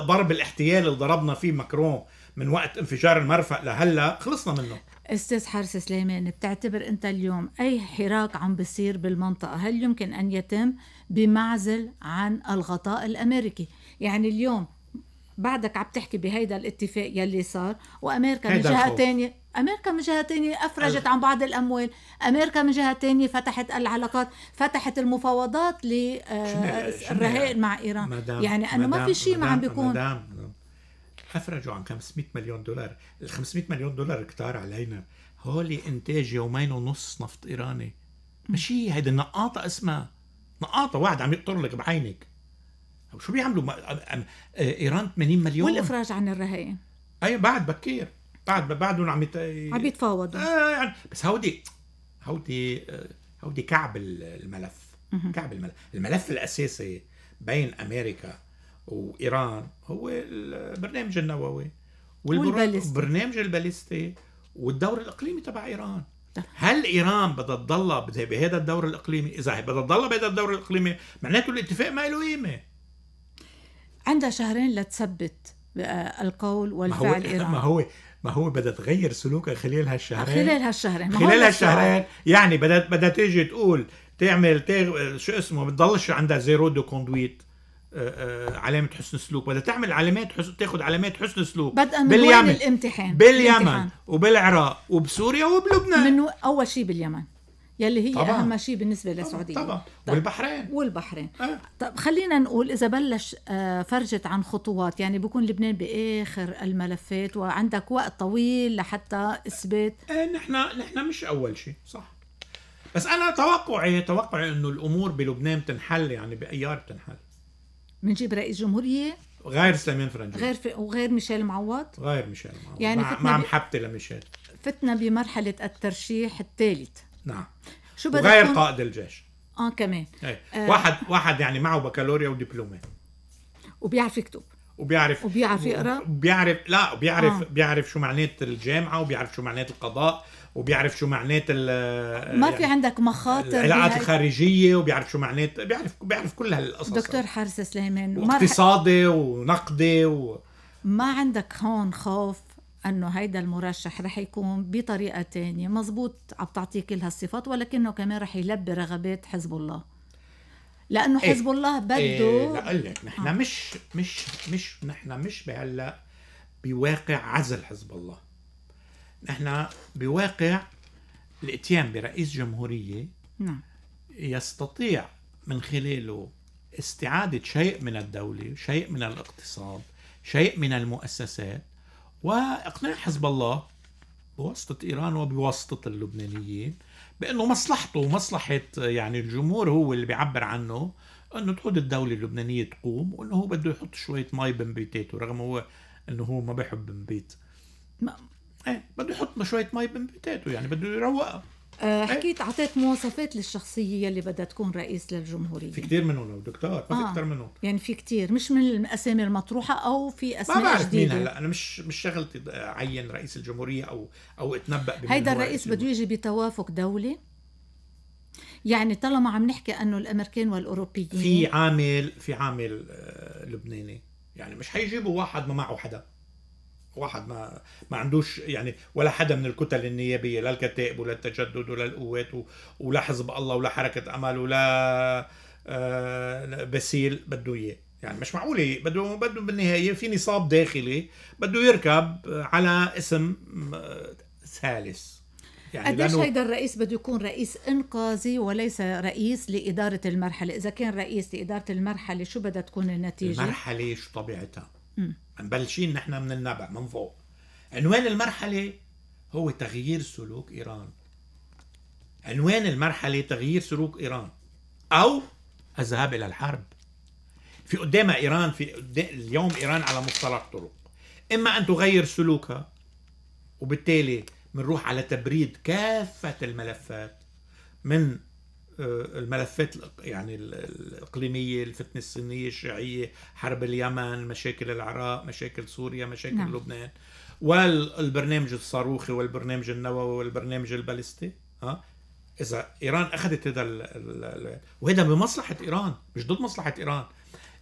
ضرب الاحتيال اللي ضربنا فيه ماكرون من وقت انفجار المرفأ لهلا خلصنا منه استاذ حارس سليمان بتعتبر انت اليوم اي حراك عم بيصير بالمنطقه هل يمكن ان يتم بمعزل عن الغطاء الامريكي يعني اليوم بعدك عم تحكي بهيدا الاتفاق يلي صار وامريكا من جهه ثانيه امريكا من جهه ثانيه افرجت عن بعض الاموال امريكا من جهه ثانيه فتحت العلاقات فتحت المفاوضات للرهائن آه، مع ايران مدام يعني انا ما في شيء ما عم بيكون مدام حفرجوا عن 500 مليون دولار ال 500 مليون دولار كتار علينا هولي انتاج يومين ونص نفط ايراني ماشي هيدي النقاطه اسمها نقاطه واحد عم يقطر لك بعينك شو بيعملوا آه، ايران 80 مليون والافراج عن الرهائن اي بعد بكير بعد بعدهم عم يت... عم يتفاوضوا آه يعني بس هودي هودي آه، هودي كعب الملف كعب الملف الملف الاساسي بين امريكا وايران هو البرنامج النووي والبرنامج الباليستي والدور الاقليمي تبع ايران نعم. هل ايران بدها تضلها بهذا الدور الاقليمي اذا بدها تضلها بهذا الدور الاقليمي معناته الاتفاق ما له قيمه عندها شهرين لتثبت آه، القول والفعل ما هو ما هو ما هو بدها تغير سلوكها خلال هالشهرين خلال هالشهرين خلال هالشهرين يعني بدها بدها تيجي تقول تعمل تغ... شو اسمه ما بتضلش عندها زيرو دو كوندويت آه، آه، علامة حسن سلوك بدها تعمل علامات حسن تاخذ علامات حسن سلوك بدءا من باليمن الامتحان باليمن وبالعراق وبسوريا وبلبنان من أول شيء باليمن يلي هي طبعا. أهم شيء بالنسبة للسعودية طبعا طب. والبحرين والبحرين أه. طب خلينا نقول إذا بلش آه، فرجت عن خطوات يعني بكون لبنان بآخر الملفات وعندك وقت طويل لحتى إثبات أه نحن نحن مش أول شيء صح بس أنا توقعي توقعي إنه الأمور بلبنان يعني بتنحل يعني بأيار بتنحل بنجيب رئيس جمهوريه غير سليمان فرنجي غير في وغير ميشيل معوض غير ميشيل معوض يعني مع, مع محبتي لميشيل فتنا بمرحله الترشيح الثالث نعم شو بدك غير قائد الجيش اه كمان ايه. آه. واحد آه. واحد يعني معه بكالوريا ودبلومه وبيعرف يكتب وبيعرف وبيعرف يقرا بيعرف لا بيعرف آه. بيعرف شو معنات الجامعه وبيعرف شو معنات القضاء وبيعرف شو معنات ال ما يعني في عندك مخاطر العلاقات الخارجيه وبيعرف شو معنات بيعرف بيعرف كل هالقصص دكتور حارس سليمان رح... ونقدي و... ما عندك هون خوف انه هيدا المرشح رح يكون بطريقه تانية مزبوط عم تعطيه كل هالصفات ولكنه كمان رح يلبي رغبات حزب الله لانه إيه. حزب إيه؟ الله بده إيه اقول لك نحن آه. مش مش مش نحن مش بهلا بواقع عزل حزب الله نحن بواقع الاتيان برئيس جمهوريه نعم يستطيع من خلاله استعاده شيء من الدوله، شيء من الاقتصاد، شيء من المؤسسات واقناع حزب الله بواسطه ايران وبواسطه اللبنانيين بانه مصلحته ومصلحه يعني الجمهور هو اللي بيعبر عنه انه تعود الدوله اللبنانيه تقوم وانه هو بده يحط شويه مي بمبيتاته رغم هو انه هو ما بحب بمبيت ما ايه بده يحط شويه مي بمبيتاته يعني بده يروقها آه، إيه. حكيت اعطيت مواصفات للشخصيه يلي بدها تكون رئيس للجمهوريه في كثير منهم لو دكتور ما في آه. اكثر منهم يعني في كثير مش من الاسامي المطروحه او في اسماء ما بعرف جديدة. مين هلا انا مش مش شغلتي اعين رئيس الجمهوريه او او اتنبا بمين هيدا الرئيس بده يجي بتوافق دولي يعني طالما عم نحكي انه الامريكان والاوروبيين في عامل في عامل آه، لبناني يعني مش حيجيبوا واحد ما معه حدا واحد ما ما عندوش يعني ولا حدا من الكتل النيابيه لا الكتائب ولا التجدد ولا القوات ولا حزب الله ولا حركه امل ولا آه، بسيل باسيل بده اياه يعني مش معقوله بده بده بالنهايه في نصاب داخلي بده يركب على اسم ثالث يعني قديش هيدا الرئيس بده يكون رئيس انقاذي وليس رئيس لاداره المرحله، اذا كان رئيس لاداره المرحله شو بدها تكون النتيجه؟ المرحله شو طبيعتها؟ م. مبلشين نحن من النبع من فوق عنوان المرحلة هو تغيير سلوك إيران عنوان المرحلة تغيير سلوك إيران أو الذهاب إلى الحرب في قدامها إيران في قدام اليوم إيران على مصطلح طرق إما أن تغير سلوكها وبالتالي بنروح على تبريد كافة الملفات من الملفات يعني الاقليميه الفتنه الصينيه الشيعيه حرب اليمن مشاكل العراق مشاكل سوريا مشاكل نعم. لبنان والبرنامج الصاروخي والبرنامج النووي والبرنامج البالستي ها اذا ايران اخذت هذا وهذا بمصلحه ايران مش ضد مصلحه ايران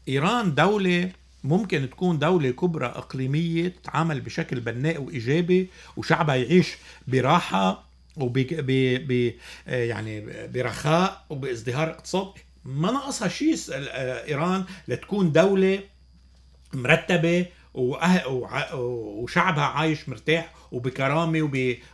ايران دوله ممكن تكون دولة كبرى إقليمية تتعامل بشكل بناء وإيجابي وشعبها يعيش براحة وب ب آه، يعني برخاء وبازدهار اقتصادي ما ناقصها شيء آه، ايران لتكون دوله مرتبه وشعبها عايش مرتاح وبكرامه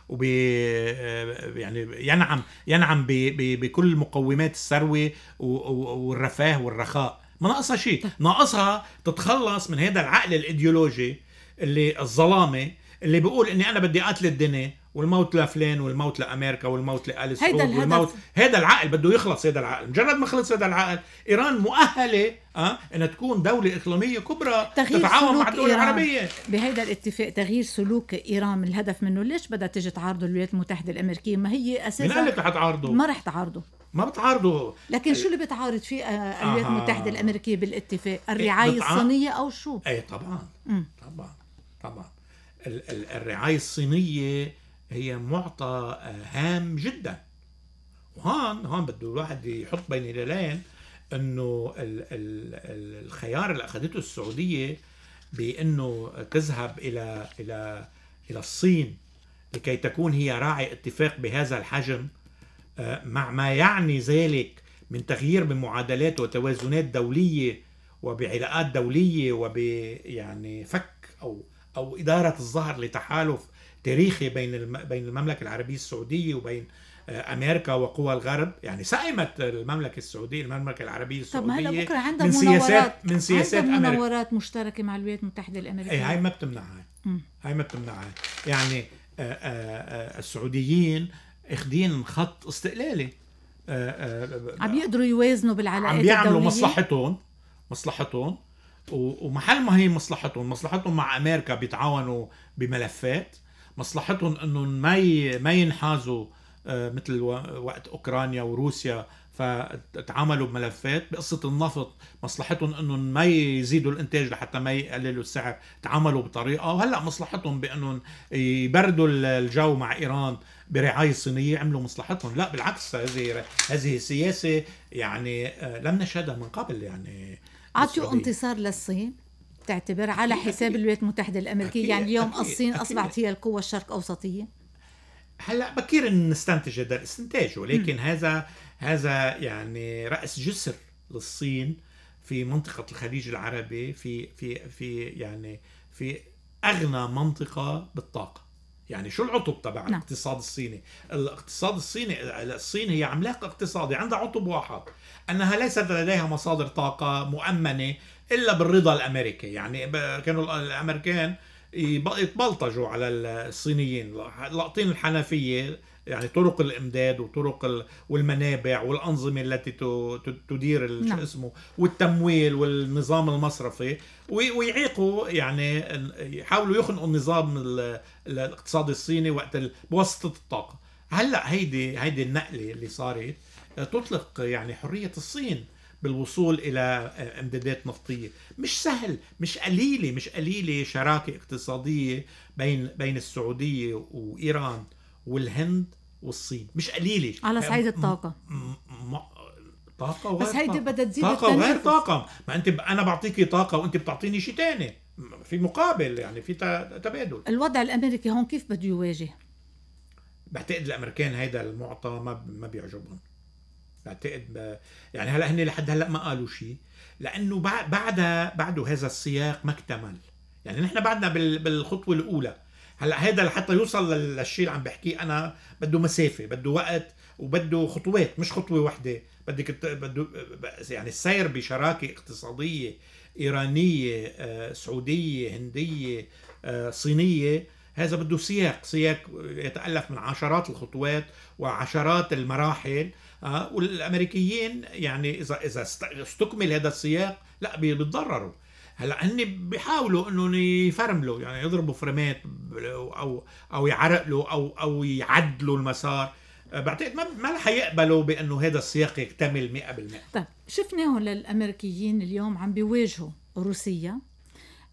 وب, آه، يعني ينعم ينعم بكل مقومات الثروه والرفاه والرخاء ما ناقصها شيء ناقصها تتخلص من هذا العقل الايديولوجي اللي الظلامه اللي بيقول اني انا بدي قاتل الدنيا والموت لفلان والموت لامريكا والموت لال هيدا والموت هيدا العقل بده يخلص هيدا العقل مجرد ما خلص هيدا العقل ايران مؤهله اه انها تكون دوله اقليميه كبرى تتعاون مع الدول العربيه بهيدا الاتفاق تغيير سلوك ايران من الهدف منه ليش بدها تيجي تعارضه الولايات المتحده الامريكيه ما هي اساسا من قالت رح تعارضه ما رح تعارضه ما بتعارضه لكن شو اللي بتعارض فيه آه، الولايات المتحده الامريكيه بالاتفاق إيه، الرعايه إيه الصينيه او شو اي طبعا مم. طبعا طبعا الرعايه الصينيه هي معطى آه، هام جدا وهون هون بده الواحد يحط بين هلالين انه الخيار اللي اخذته السعوديه بانه تذهب الى الى الى الصين لكي تكون هي راعي اتفاق بهذا الحجم آه، مع ما يعني ذلك من تغيير بمعادلات وتوازنات دوليه وبعلاقات دوليه وب يعني فك او او اداره الظهر لتحالف تاريخي بين بين المملكه العربيه السعوديه وبين آه، امريكا وقوى الغرب يعني سئمت المملكه السعوديه المملكه العربيه السعوديه طب ما هلا بكره عندها من سياسات من سياسات عندها مناورات مشتركه مع الولايات المتحده الامريكيه إيه، هاي ما بتمنعها هاي ما بتمنعها يعني آه، آه، السعوديين اخدين خط استقلالي عم يقدروا يوازنوا بالعلاقات عم بيعملوا الدولية. مصلحتهم مصلحتهم ومحل ما هي مصلحتهم مصلحتهم مع امريكا بيتعاونوا بملفات مصلحتهم انهم ما ما ينحازوا آه، مثل وقت اوكرانيا وروسيا فتعاملوا بملفات بقصه النفط مصلحتهم انهم ما يزيدوا الانتاج لحتى ما يقللوا السعر تعاملوا بطريقه وهلا مصلحتهم بانهم يبردوا الجو مع ايران برعايه صينيه عملوا مصلحتهم لا بالعكس هذه هذه سياسه يعني آه، لم نشهدها من قبل يعني عطوا انتصار للصين تعتبر على حساب الولايات المتحده الامريكيه يعني اليوم أكيد. الصين اصبحت هي القوه الشرق اوسطيه هلا بكير ان نستنتج هذا الاستنتاج ولكن م. هذا هذا يعني راس جسر للصين في منطقه الخليج العربي في في في يعني في اغنى منطقه بالطاقه يعني شو العطب تبع نعم. الاقتصاد الصيني الاقتصاد الصيني الصين هي عملاق اقتصادي عندها عطب واحد انها ليست لديها مصادر طاقه مؤمنه الا بالرضا الامريكي يعني كانوا الامريكان يتبلطجوا على الصينيين لاقطين الحنفيه يعني طرق الامداد وطرق والمنابع والانظمه التي تدير شو نعم. اسمه والتمويل والنظام المصرفي ويعيقوا يعني يحاولوا يخنقوا النظام الاقتصادي الصيني وقت بواسطه الطاقه هلا هيدي هيدي النقله اللي صارت آه، تطلق يعني حريه الصين بالوصول الى امدادات نفطيه مش سهل مش قليله مش قليله شراكه اقتصاديه بين بين السعوديه وايران والهند والصين مش قليله على صعيد الطاقه طاقة وغير بس هيدي بدها تزيد طاقة وغير طاقة، ما أنت ب... أنا بعطيكي طاقة وأنت بتعطيني شيء ثاني، في مقابل يعني في تبادل الوضع الأمريكي هون كيف بده يواجه؟ بعتقد الأمريكان هيدا المعطى ما ما بيعجبهم بعتقد يعني هلا هن لحد هلا ما قالوا شيء لانه بعد بعده هذا السياق ما اكتمل يعني نحن بعدنا بالخطوه الاولى هلا هذا لحتى يوصل للشيء اللي عم بحكيه انا بده مسافه بده وقت وبده خطوات مش خطوه واحده بدك بده يعني السير بشراكه اقتصاديه ايرانيه آه، سعوديه هنديه آه، صينيه هذا بده سياق سياق يتالف من عشرات الخطوات وعشرات المراحل آه والامريكيين يعني اذا اذا استكمل هذا السياق لا بيتضرروا هلا هن بيحاولوا انهم يفرملوا يعني يضربوا فريمات او او يعرقلوا او او يعدلوا المسار آه، بعتقد ما ما رح يقبلوا بانه هذا السياق يكتمل 100% طيب شفناهم للامريكيين اليوم عم بيواجهوا روسيا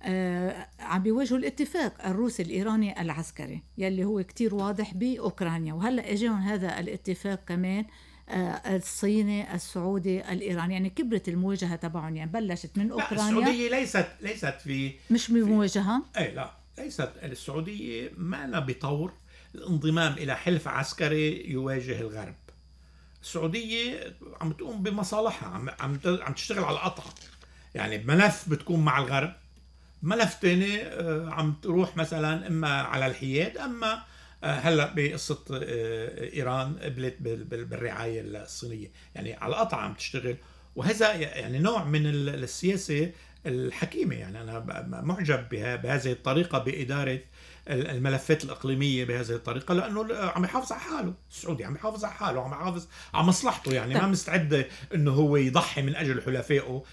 آه عم بيواجهوا الاتفاق الروسي الايراني العسكري يلي هو كتير واضح باوكرانيا وهلا اجاهم هذا الاتفاق كمان آه آه، الصيني السعودي الايراني يعني كبرت المواجهه تبعهم يعني بلشت من اوكرانيا لا السعوديه ليست ليست في مش مواجهه اي لا ليست السعوديه ما لها بطور الانضمام الى حلف عسكري يواجه الغرب السعوديه عم تقوم بمصالحها عم عم عم تشتغل على القطعه يعني بملف بتكون مع الغرب ملف تاني آه، عم تروح مثلا اما على الحياد اما آه، هلا بقصه آه، ايران قبلت بالرعايه الصينيه يعني على القطع عم تشتغل وهذا يعني نوع من السياسه الحكيمه يعني انا معجب بهذه الطريقه باداره الملفات الاقليميه بهذه الطريقه لانه عم يحافظ على حاله السعودي عم يحافظ على حاله عم يحافظ على مصلحته يعني ما طيب. مستعد انه هو يضحي من اجل حلفائه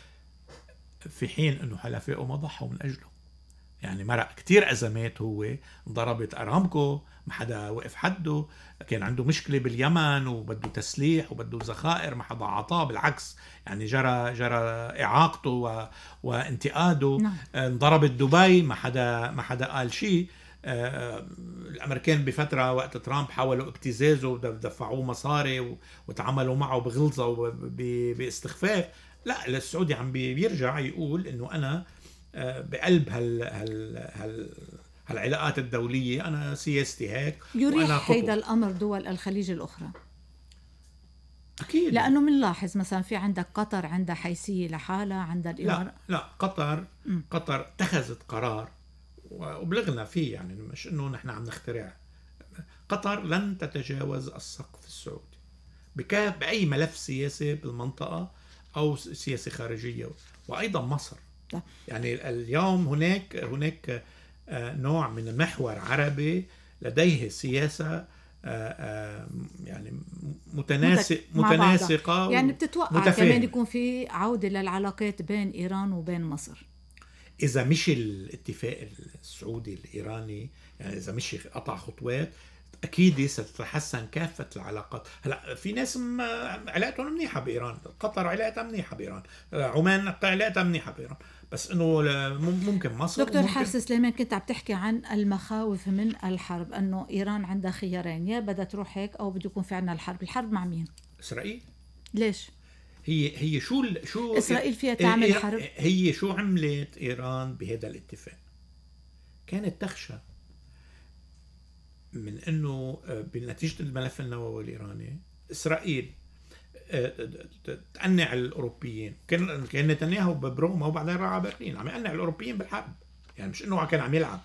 في حين انه حلفائه ما ضحوا من اجله يعني مرق كتير أزمات هو ضربت أرامكو ما حدا وقف حده كان عنده مشكلة باليمن وبده تسليح وبده ذخائر ما حدا أعطاه بالعكس يعني جرى جرى إعاقته و... وانتقاده نعم. آه، انضربت دبي ما حدا ما حدا قال شيء آه، الامريكان بفتره وقت ترامب حاولوا ابتزازه ودفعوه مصاري و... وتعاملوا معه بغلظه وباستخفاف لا السعودي عم بيرجع يقول انه انا بقلب هال هال هال هالعلاقات الدولية أنا سياستي هيك يريح هيدا الأمر دول الخليج الأخرى أكيد لأنه بنلاحظ مثلا في عندك قطر عندها حيثية لحالها عندها الإمارات لا لا قطر م. قطر اتخذت قرار وبلغنا فيه يعني مش إنه نحن عم نخترع قطر لن تتجاوز السقف السعودي بأي ملف سياسي بالمنطقة أو سياسة خارجية وأيضا مصر ده. يعني اليوم هناك هناك آه، نوع من المحور عربي لديه سياسه آه، آه، يعني متناسق متناسقه يعني بتتوقع متفاهم. كمان يكون في عوده للعلاقات بين ايران وبين مصر اذا مش الاتفاق السعودي الايراني يعني اذا مش قطع خطوات اكيد ستتحسن كافه العلاقات هلا في ناس علاقتهم منيحه بايران قطر علاقتها منيحه بايران عمان علاقتها منيحه بايران بس انه ممكن مصر دكتور حارس سليمان كنت عم تحكي عن المخاوف من الحرب انه ايران عندها خيارين يا بدها تروح هيك او بده يكون في عندنا الحرب الحرب مع مين اسرائيل ليش هي هي شو شو اسرائيل فيها إيه، تعمل إيه، إيه، حرب هي شو عملت ايران بهذا الاتفاق كانت تخشى من انه آه، بنتيجه الملف النووي الايراني اسرائيل تقنع الاوروبيين كان كان نتنياهو بروما وبعدين راح على برلين عم يقنع الاوروبيين بالحرب يعني مش انه كان عم يلعب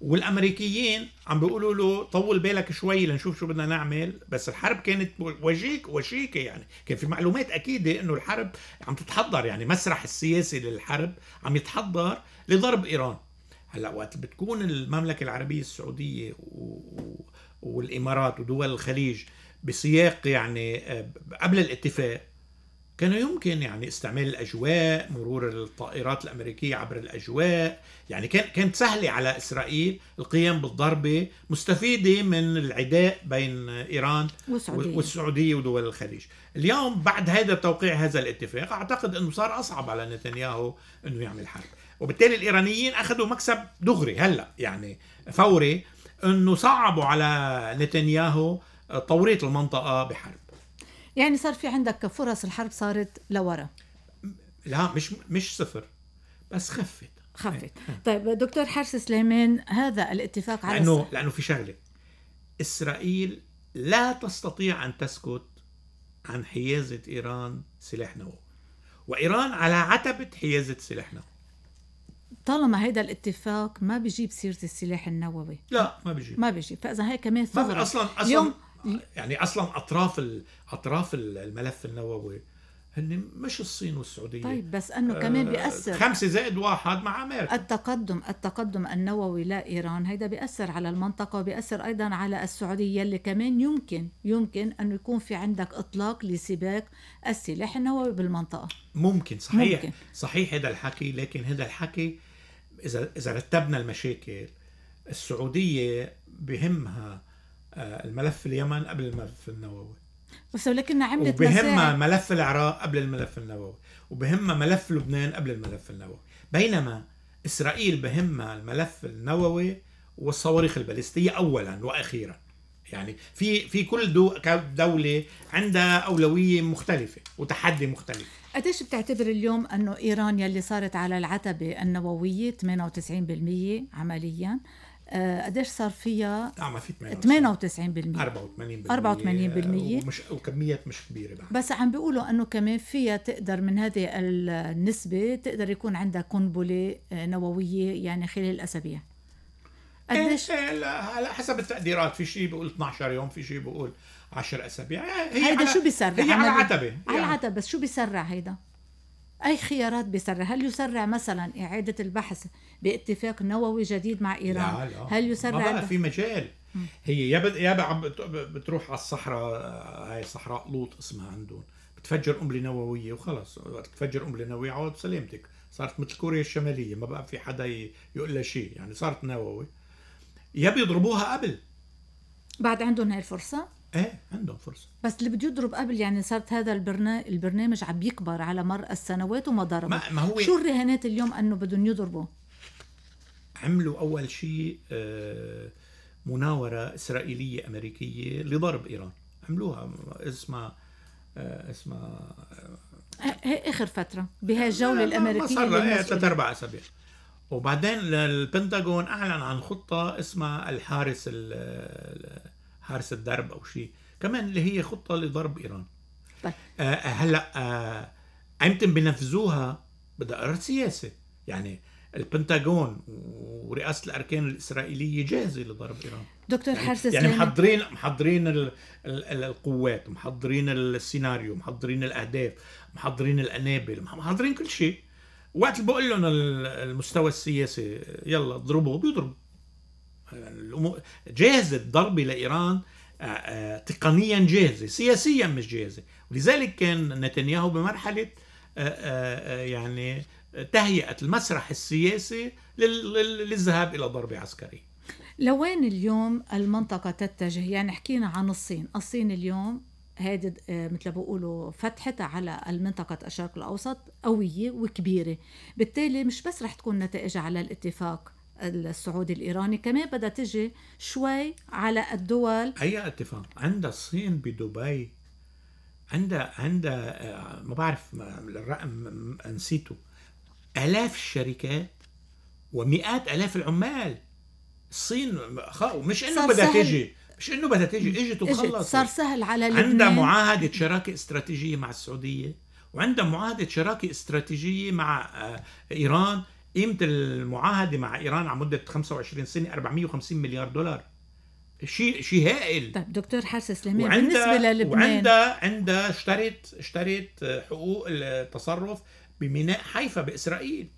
والامريكيين عم بيقولوا له طول بالك شوي لنشوف شو بدنا نعمل بس الحرب كانت وشيك وشيكه يعني كان في معلومات اكيده انه الحرب عم تتحضر يعني مسرح السياسي للحرب عم يتحضر لضرب ايران هلا وقت بتكون المملكه العربيه السعوديه و... والامارات ودول الخليج بسياق يعني آه، قبل الاتفاق كان يمكن يعني استعمال الاجواء مرور الطائرات الامريكيه عبر الاجواء يعني كان كانت سهله على اسرائيل القيام بالضربه مستفيده من العداء بين ايران والسعوديه, والسعودية ودول الخليج اليوم بعد هذا توقيع هذا الاتفاق اعتقد انه صار اصعب على نتنياهو انه يعمل حرب وبالتالي الايرانيين اخذوا مكسب دغري هلا يعني فوري انه صعبوا على نتنياهو توريط المنطقه بحرب يعني صار في عندك فرص الحرب صارت لورا لا مش مش صفر بس خفت خفت إيه، إيه. طيب دكتور حارس سليمان هذا الاتفاق على لانه لانه في شغله اسرائيل لا تستطيع ان تسكت عن حيازه ايران سلاح نووي وايران على عتبه حيازه سلاح نووي طالما هيدا الاتفاق ما بيجيب سيره السلاح النووي لا ما بيجيب ما بيجيب فاذا هي كمان ثغره اصلا اصلا يوم يعني اصلا اطراف اطراف الملف النووي هن مش الصين والسعوديه طيب بس انه آه، كمان بياثر خمسة زائد واحد مع امريكا التقدم التقدم النووي لايران هيدا بياثر على المنطقه وبياثر ايضا على السعوديه اللي كمان يمكن يمكن انه يكون في عندك اطلاق لسباق السلاح النووي بالمنطقه ممكن صحيح ممكن. صحيح هذا الحكي لكن هذا الحكي اذا اذا رتبنا المشاكل السعوديه بهمها آه، الملف اليمن قبل الملف النووي بس ولكنها عملت وبهم ملف العراق قبل الملف النووي وبهم ملف لبنان قبل الملف النووي بينما اسرائيل بهم الملف النووي والصواريخ البالستيه اولا واخيرا يعني في في كل دو دوله عندها اولويه مختلفه وتحدي مختلف قديش بتعتبر اليوم انه ايران يلي صارت على العتبه النوويه 98% عمليا آه، قديش صار فيها؟ نعم في 98% 98 84% 84% ومش وكميات مش كبيره بعد بس عم بيقولوا انه كمان فيها تقدر من هذه النسبه تقدر يكون عندها قنبله آه، نوويه يعني خلال اسابيع قديش؟ هلا إيه، إيه، حسب التقديرات في شيء بيقول 12 يوم في شيء بيقول 10 اسابيع إيه، هي هيدا شو بيسرع؟ هي على عتبه على يعني. عتبه بس شو بيسرع هيدا؟ أي خيارات بيسرع هل يسرع مثلا إعادة البحث باتفاق نووي جديد مع إيران لا لا. هل يسرع ما بقى في مجال هي يا بد... يا عم بتروح على الصحراء هاي صحراء لوط اسمها عندهم بتفجر قنبله نوويه وخلص وقت تفجر قنبله نوويه عوض سلامتك صارت مثل كوريا الشماليه ما بقى في حدا يقول لها شيء يعني صارت نووي يا بيضربوها قبل بعد عندهم هاي الفرصه ايه عندهم فرصه بس اللي بده يضرب قبل يعني صارت هذا البرنامج البرنامج عم يكبر على مر السنوات وما ضرب ما, ما هو شو الرهانات اليوم انه بدهم يضربوا عملوا اول شيء آه، مناوره اسرائيليه امريكيه لضرب ايران عملوها اسمها آه، اسمها آه، اخر فتره بهالجوله الامريكيه صار لها ثلاث إيه، اربع اسابيع وبعدين البنتاغون اعلن عن خطه اسمها الحارس الـ حارس الدرب او شيء كمان اللي هي خطه لضرب ايران طيب آه هلا آه امتى بينفذوها بدها قرار سياسي يعني البنتاغون ورئاسه الاركان الاسرائيليه جاهزه لضرب ايران دكتور يعني حارس يعني محضرين محضرين الـ الـ القوات محضرين السيناريو محضرين الاهداف محضرين الانابل محضرين كل شيء وقت اللي بقول لهم المستوى السياسي يلا اضربوا بيضربوا جاهزة الضربة لإيران آه، آه، تقنيا جاهزة سياسيا مش جاهزة ولذلك كان نتنياهو بمرحلة آه، يعني تهيئة المسرح السياسي للذهاب إلى ضربة عسكرية لوين اليوم المنطقة تتجه؟ يعني حكينا عن الصين، الصين اليوم هيدي مثل بقولوا فتحتها على المنطقة الشرق الأوسط قوية وكبيرة بالتالي مش بس رح تكون نتائجها على الاتفاق السعودي الايراني كمان بدها تجي شوي على الدول اي اتفاق عندها الصين بدبي عندها عندها آه، ما بعرف الرقم نسيته الاف الشركات ومئات الاف العمال الصين مش انه بدها تجي مش انه بدها تجي اجت وخلصت صار سهل على لبنان عندها معاهده شراكه استراتيجيه مع السعوديه وعندها معاهده شراكه استراتيجيه مع آه، ايران قيمه المعاهده مع ايران على مده 25 سنه 450 مليار دولار شيء شيء هائل طيب دكتور حاسس سليمان بالنسبه للبنان وعندها عندها اشترت اشترت حقوق التصرف بميناء حيفا باسرائيل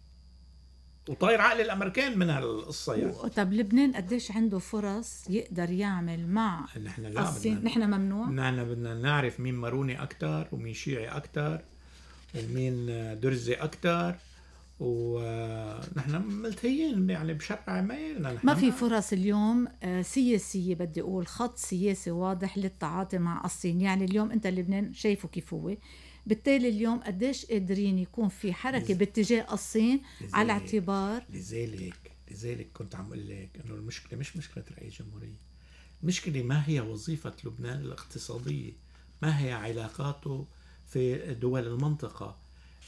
وطاير عقل الامريكان من هالقصه يعني طب لبنان قديش عنده فرص يقدر يعمل مع نحن لا الصين نحن ممنوع نحن بدنا نعرف مين ماروني اكثر ومين شيعي اكثر ومين درزي اكثر ونحن ملتهيين يعني بشرع ما ما في فرص اليوم آه، سياسيه بدي اقول خط سياسي واضح للتعاطي مع الصين يعني اليوم انت لبنان شايفه كيف هو بالتالي اليوم قديش قادرين يكون في حركه لز... باتجاه الصين على اعتبار لذلك لذلك كنت عم اقول لك انه المشكله مش مشكله رئيس جمهوريه المشكله ما هي وظيفه لبنان الاقتصاديه ما هي علاقاته في دول المنطقه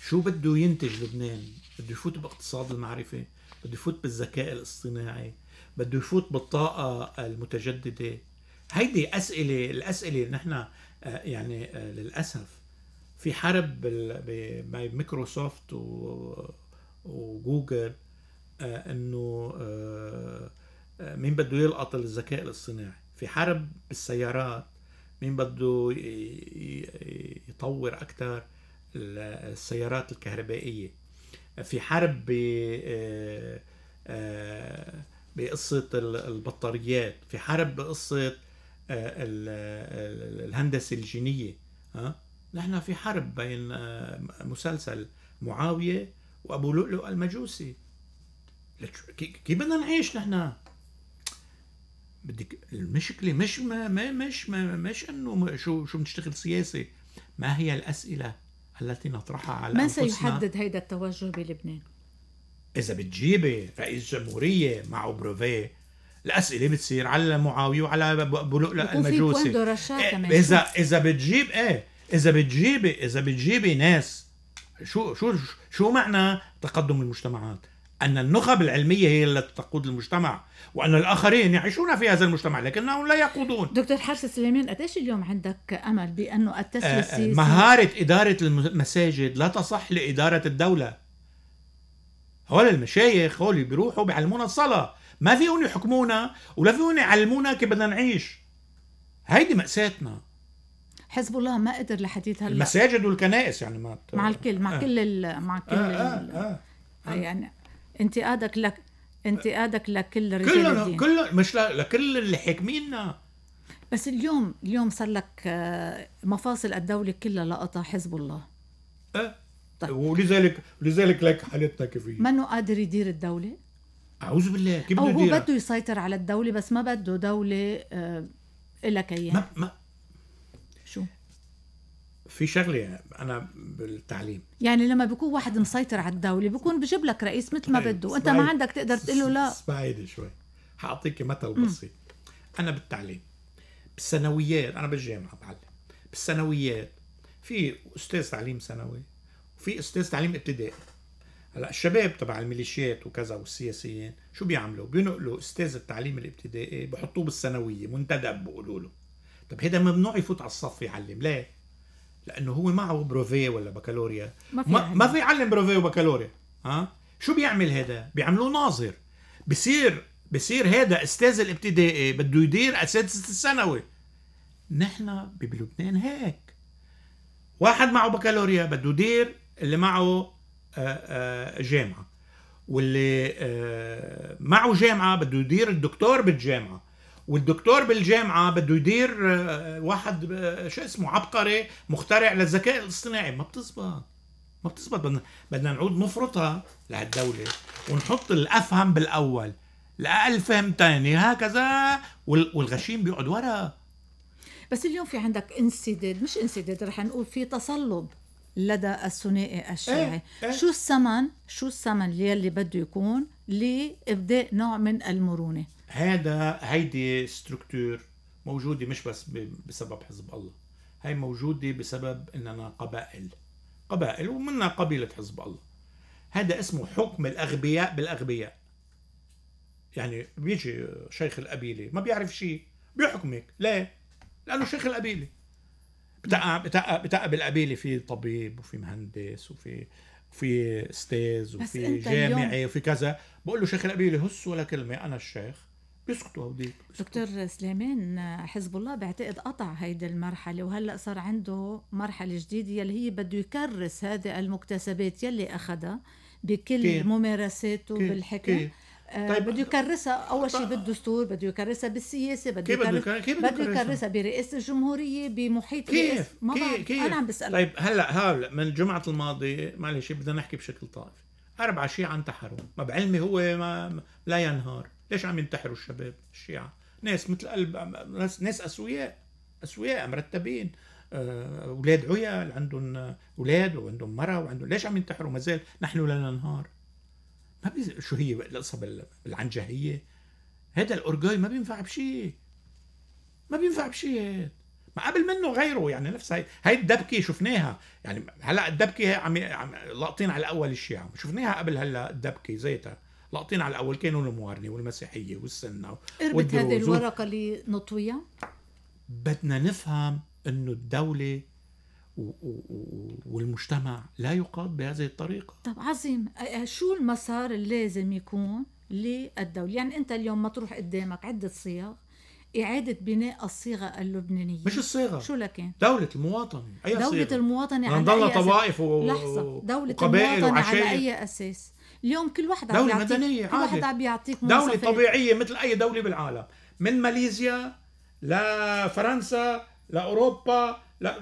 شو بده ينتج لبنان بده يفوت باقتصاد المعرفة بده يفوت بالذكاء الاصطناعي بده يفوت بالطاقة المتجددة هيدي أسئلة الأسئلة اللي نحن آه، يعني آه، للأسف في حرب بميكروسوفت وجوجل آه، انه مين بده يلقط الذكاء الاصطناعي في حرب بالسيارات مين بده يطور اكثر السيارات الكهربائية في حرب آه، آه، بقصة البطاريات في حرب بقصة آه، الهندسة الجينية ها نحن في حرب بين مسلسل معاوية وأبو لؤلؤ المجوسي كيف بدنا نعيش نحن بدك المشكله مش ما مش ما مش انه شو شو بنشتغل سياسه ما هي الاسئله التي نطرحها على من أنفسنا سيحدد هيدا التوجه بلبنان؟ إذا بتجيبي رئيس جمهورية مع بروفيه الاسئله بتصير على معاويه وعلى بلقلق المجوسي إيه، اذا اذا بتجيب ايه اذا بتجيبي اذا بتجيبي ناس شو شو شو معنى تقدم المجتمعات أن النخب العلمية هي التي تقود المجتمع وأن الآخرين يعيشون في هذا المجتمع لكنهم لا يقودون دكتور حارس سليمان قديش اليوم عندك أمل بأنه التسويسي آه، آه، مهارة إدارة المساجد لا تصح لإدارة الدولة هول المشايخ هول بيروحوا بيعلمونا الصلاة ما فيهم يحكمونا ولا فيهم يعلمونا كيف بدنا نعيش هيدي مأساتنا حزب الله ما قدر لحديث هلا المساجد والكنائس يعني ما مع الكل مع آه. كل مع كل آه. آه. آه. آه. يعني انتقادك لك انتقادك لكل الرجال كلهم كلهم مش لكل اللي حاكميننا بس اليوم اليوم صار لك آه، مفاصل الدوله كلها لقطها حزب الله اه طيب. ولذلك لذلك لك حالتنا كيف هي منه قادر يدير الدوله اعوذ بالله كيف بده هو بده يسيطر على الدوله بس ما بده دوله آه، الا كيان ما, ما في شغله انا بالتعليم يعني لما بيكون واحد مسيطر على الدوله بيكون بجيب لك رئيس مثل ما إيه، بده وانت ما عندك تقدر تقول له لا بعيد شوي حأعطيك مثل بسيط انا بالتعليم بالثانويات انا بالجامعه بعلم بالثانويات في استاذ تعليم ثانوي وفي استاذ تعليم ابتدائي هلا الشباب تبع الميليشيات وكذا والسياسيين شو بيعملوا؟ بينقلوا استاذ التعليم الابتدائي بحطوه بالثانويه منتدب بقولوا له طب هذا ممنوع يفوت على الصف يعلم ليه؟ لانه هو معه بروفيه ولا بكالوريا ما في, ما, في يعلم بروفيه وبكالوريا ها شو بيعمل هذا بيعملوه ناظر بصير بصير هذا استاذ الابتدائي بده يدير اساتذه الثانوي نحن بلبنان هيك واحد معه بكالوريا بده يدير اللي معه آه، آه، جامعه واللي آه، معه جامعه بده يدير الدكتور بالجامعه والدكتور بالجامعه بده يدير آه، واحد آه، شو اسمه عبقري مخترع للذكاء الاصطناعي ما بتزبط ما بتزبط بدنا بدنا نعود نفرطها لهالدوله ونحط الافهم بالاول الاقل فهم ثاني هكذا والغشيم بيقعد ورا بس اليوم في عندك انسداد مش انسداد رح نقول في تصلب لدى الثنائي الشيعي إيه؟ إيه؟ شو الثمن شو الثمن يلي بده يكون لابداء نوع من المرونه هذا هيدي ستركتور موجوده مش بس بسبب حزب الله هي موجوده بسبب اننا قبائل قبائل ومنا قبيله حزب الله هذا اسمه حكم الاغبياء بالاغبياء يعني بيجي شيخ القبيله ما بيعرف شيء بيحكمك ليه لانه شيخ القبيله بتقى بتقى بالقبيله في طبيب وفي مهندس وفي في استاذ وفي جامعي وفي كذا بقول له شيخ القبيله هس ولا كلمه انا الشيخ بيسقطوا هوديك دكتور سليمان حزب الله بعتقد قطع هيدي المرحله وهلا صار عنده مرحله جديده يلي هي بده يكرس هذه المكتسبات يلي اخذها بكل كيف. ممارساته كيف. بالحكم كيف. آه طيب بده يكرسها اول شيء طيب. بالدستور بده يكرسها بالسياسه بده يكرسها بده يكرسها برئاسه الجمهوريه بمحيط كيف ما كيف, كيف انا عم بسالك طيب هلا هلا من الجمعه الماضيه معلش بدنا نحكي بشكل طائفي أربعة شيعة انتحروا ما بعلمي هو ما لا ينهار ليش عم ينتحروا الشباب الشيعة ناس مثل قلب ناس, ناس أسوياء أسوياء مرتبين آه، أولاد عيال عندهم أولاد وعندهم مرة وعندهم ليش عم ينتحروا ما زال نحن لا ننهار ما بي... شو هي القصة بالعنجهية هذا الأورجاي ما بينفع بشيء ما بينفع بشيء هيد. ما قبل منه غيره يعني نفس هاي هاي الدبكه شفناها يعني هلا الدبكه عم, عم لاقطين على الاول الشيعة شفناها قبل هلا الدبكه ذاتها لاقطين على الاول كانوا الموارنه والمسيحيه والسنه اربط هذه الورقه اللي نطويها بدنا نفهم انه الدوله والمجتمع لا يقاد بهذه الطريقه طب عظيم شو المسار اللازم يكون للدوله يعني انت اليوم مطروح قدامك عده صيغ إعادة بناء الصيغة اللبنانية مش الصيغة شو لكن؟ دولة المواطنة أي دولة صيغة؟ المواطنة على أي طوائف و... لحظة دولة المواطنة وعشائل. على أي أساس؟ اليوم كل واحد دولة عم مدنية كل واحد عم يعطيك دولة طبيعية مثل أي دولة بالعالم من ماليزيا لفرنسا لأوروبا لا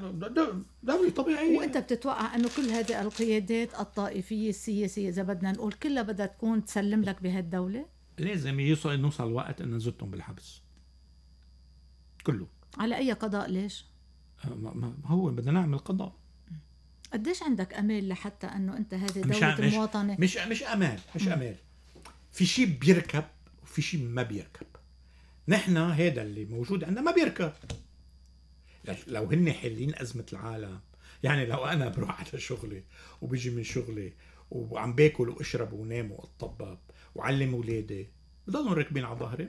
دولة طبيعية وانت بتتوقع انه كل هذه القيادات الطائفية السياسية اذا بدنا نقول كلها بدها تكون تسلم لك بهالدولة؟ لازم يوصل نوصل وقت انه نزتهم بالحبس كله على أي قضاء ليش؟ آه، ما هو بدنا نعمل قضاء قديش عندك امال لحتى انه انت هذه دوله مش المواطنه مش مش امال مش امال في شيء بيركب وفي شيء ما بيركب نحن هذا اللي موجود عندنا ما بيركب لو هن حلين ازمه العالم يعني لو انا بروح على شغلي وبيجي من شغلي وعم باكل واشرب ونام واتطبب وعلم اولادي بضلهم راكبين على ظهري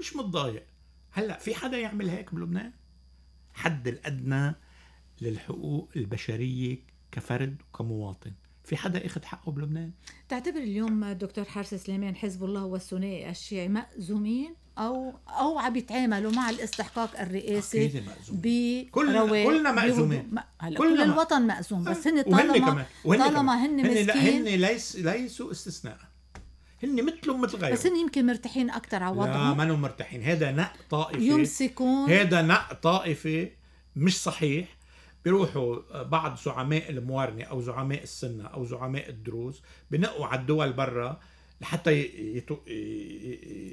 مش متضايق هلا في حدا يعمل هيك بلبنان؟ حد الادنى للحقوق البشريه كفرد وكمواطن في حدا اخذ حقه بلبنان تعتبر اليوم دكتور حارس سليمان حزب الله والثنائي الشيعي مأزومين او او عم يتعاملوا مع الاستحقاق الرئاسي ب كلنا كلنا مأزومين هلا كل الوطن مأزوم بس أه. هن طالما طالما هن, هن مسكين هن ليس ليسوا استثناء هن مثلهم مثل غيرهم بس هن يمكن مرتاحين اكثر على وضعهم لا مانن مرتاحين هذا نق طائفي يمسكون هذا نق طائفي مش صحيح بيروحوا بعض زعماء الموارنة أو زعماء السنة أو زعماء الدروز بنقوا على الدول برا لحتى يتو...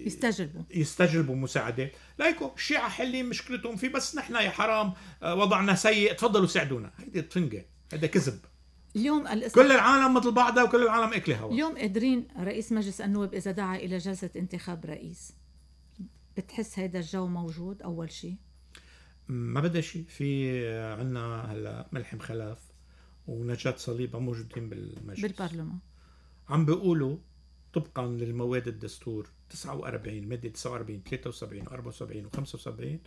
يستجلبوا يستجلبوا مساعدات لايكو الشيعة حلين مشكلتهم في بس نحن يا حرام آه، وضعنا سيء تفضلوا ساعدونا هيدي طفنجة هذا كذب اليوم الإسلام كل العالم مثل بعضها وكل العالم اكل هوا اليوم قادرين رئيس مجلس النواب اذا دعا الى جلسه انتخاب رئيس بتحس هيدا الجو موجود اول شيء ما بدأ شيء في عنا هلا ملحم خلاف ونجاة صليبة موجودين بالمجلس بالبرلمان عم بيقولوا طبقا للمواد الدستور 49 مادة 49 73 74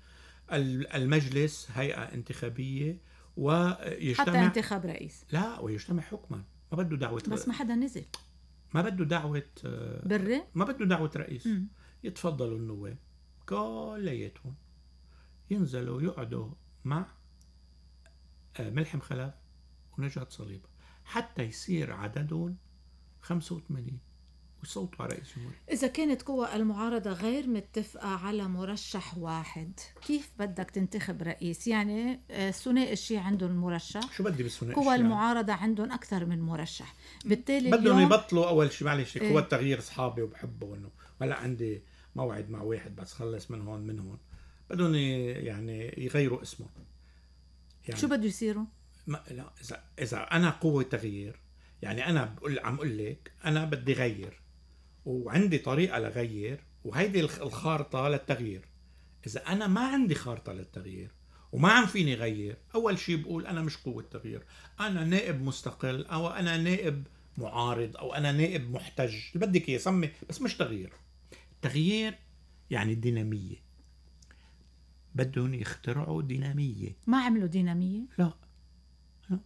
و75 المجلس هيئة انتخابية ويجتمع حتى انتخاب رئيس لا ويجتمع حكما ما بده دعوة بس ما حدا نزل ما بده دعوة آه، بري ما بده دعوة رئيس م. يتفضلوا النواب كلياتهم ينزلوا يقعدوا مع آه، ملحم خلف ونجاة صليبة حتى يصير عددهم 85 وصوتوا على رئيس الجمهورية إذا كانت قوى المعارضة غير متفقة على مرشح واحد كيف بدك تنتخب رئيس يعني الثنائي آه، الشيء عندهم مرشح شو بدي بالثنائي قوى المعارضة عندهم أكثر من مرشح بالتالي بدهم اليوم... يبطلوا أول شيء معلش إيه. قوى التغيير أصحابي وبحبه إنه هلا عندي موعد مع واحد بس خلص من هون من هون بدهم يعني يغيروا اسمه يعني شو بده يصيروا؟ ما لا اذا اذا انا قوه تغيير يعني انا بقول عم اقول لك انا بدي غير وعندي طريقه لغير وهيدي الخارطه للتغيير اذا انا ما عندي خارطه للتغيير وما عم فيني غير اول شيء بقول انا مش قوه تغيير انا نائب مستقل او انا نائب معارض او انا نائب محتج اللي بدك اياه سمي بس مش تغيير تغيير يعني ديناميه بدهم يخترعوا ديناميه ما عملوا ديناميه لا, لا.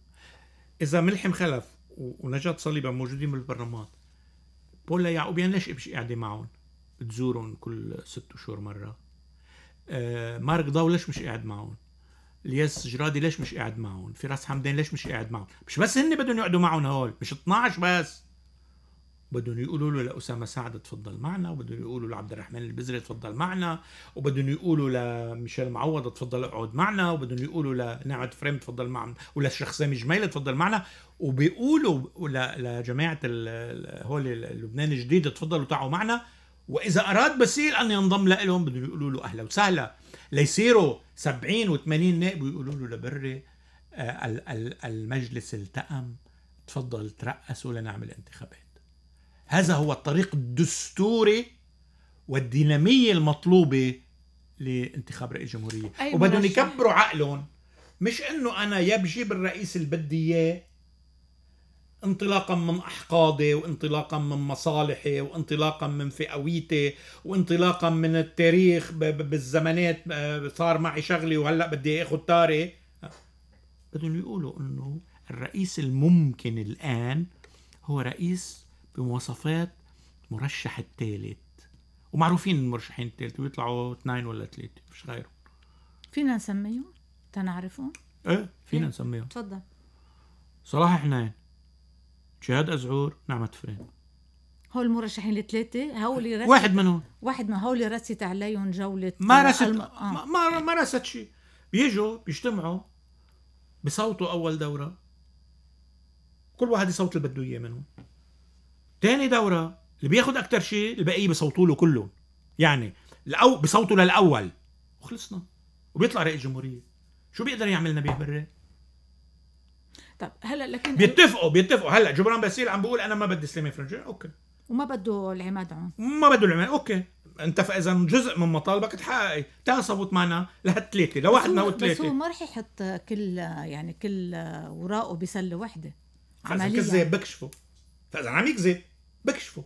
اذا ملحم خلف ونجاة صليبة موجودين بالبرلمان بقول يعقوبيان ليش امشي قاعده معهم بتزورهم كل ست اشهر مره آه مارك ضو ليش مش قاعد معهم الياس جرادي ليش مش قاعد معهم فراس حمدان ليش مش قاعد معهم مش بس هن بدهم يقعدوا معهم هول مش 12 بس وبدهم يقولوا له لأسامة سعد تفضل معنا وبدهم يقولوا لعبد الرحمن البزري تفضل معنا وبدهم يقولوا لميشيل معوض تفضل اقعد معنا وبدهم يقولوا لنعد فريم تفضل معنا وللشيخ سامي جميل تفضل معنا وبيقولوا لجماعة هول لبنان الجديد تفضلوا تعوا معنا وإذا أراد بسيل أن ينضم لهم بدهم يقولوا له أهلا وسهلا ليصيروا 70 و80 نائب ويقولوا له لبري آه، المجلس التأم تفضل ترأسوا لنعمل انتخابات هذا هو الطريق الدستوري والدينامية المطلوبة لانتخاب رئيس جمهورية أيوة وبدهم يكبروا عقلهم مش انه انا يا بجيب الرئيس اللي بدي اياه انطلاقا من احقادي وانطلاقا من مصالحي وانطلاقا من فئويتي وانطلاقا من التاريخ بالزمانات آه، صار معي شغلي وهلا بدي اخذ تاري بدهم يقولوا انه الرئيس الممكن الان هو رئيس بمواصفات مرشح الثالث ومعروفين المرشحين الثالث بيطلعوا اثنين ولا ثلاثة مش غيرهم فينا نسميهم؟ تنعرفهم؟ ايه فينا إيه؟ نسميهم تفضل صلاح حنين جهاد أزعور نعمة فرين هول المرشحين الثلاثة هول رست واحد منهم واحد من هول رست عليهم جولة ما رست الم... آه. ما ما رست شيء بيجوا بيجتمعوا بصوتوا أول دورة كل واحد يصوت اللي بده إياه منهم تاني دوره اللي بياخد اكتر شيء البقية بصوتوا له كله يعني الأو بصوتوا للاول وخلصنا وبيطلع رئيس جمهوريه شو بيقدر يعمل نبيه بري طب هلا لكن بيتفقوا بيتفقوا هلا جبران باسيل عم بقول انا ما بدي سليمان فرنجي اوكي وما بده العماد عون ما بده العماد اوكي انت فاذا جزء من مطالبك تحققي تعال صوت معنا لهالثلاثه لواحد ما ثلاثه بس هو ما رح يحط كل يعني كل وراءه بسله وحده عمليا كذاب بكشفه فاذا عم يكذب بكشفه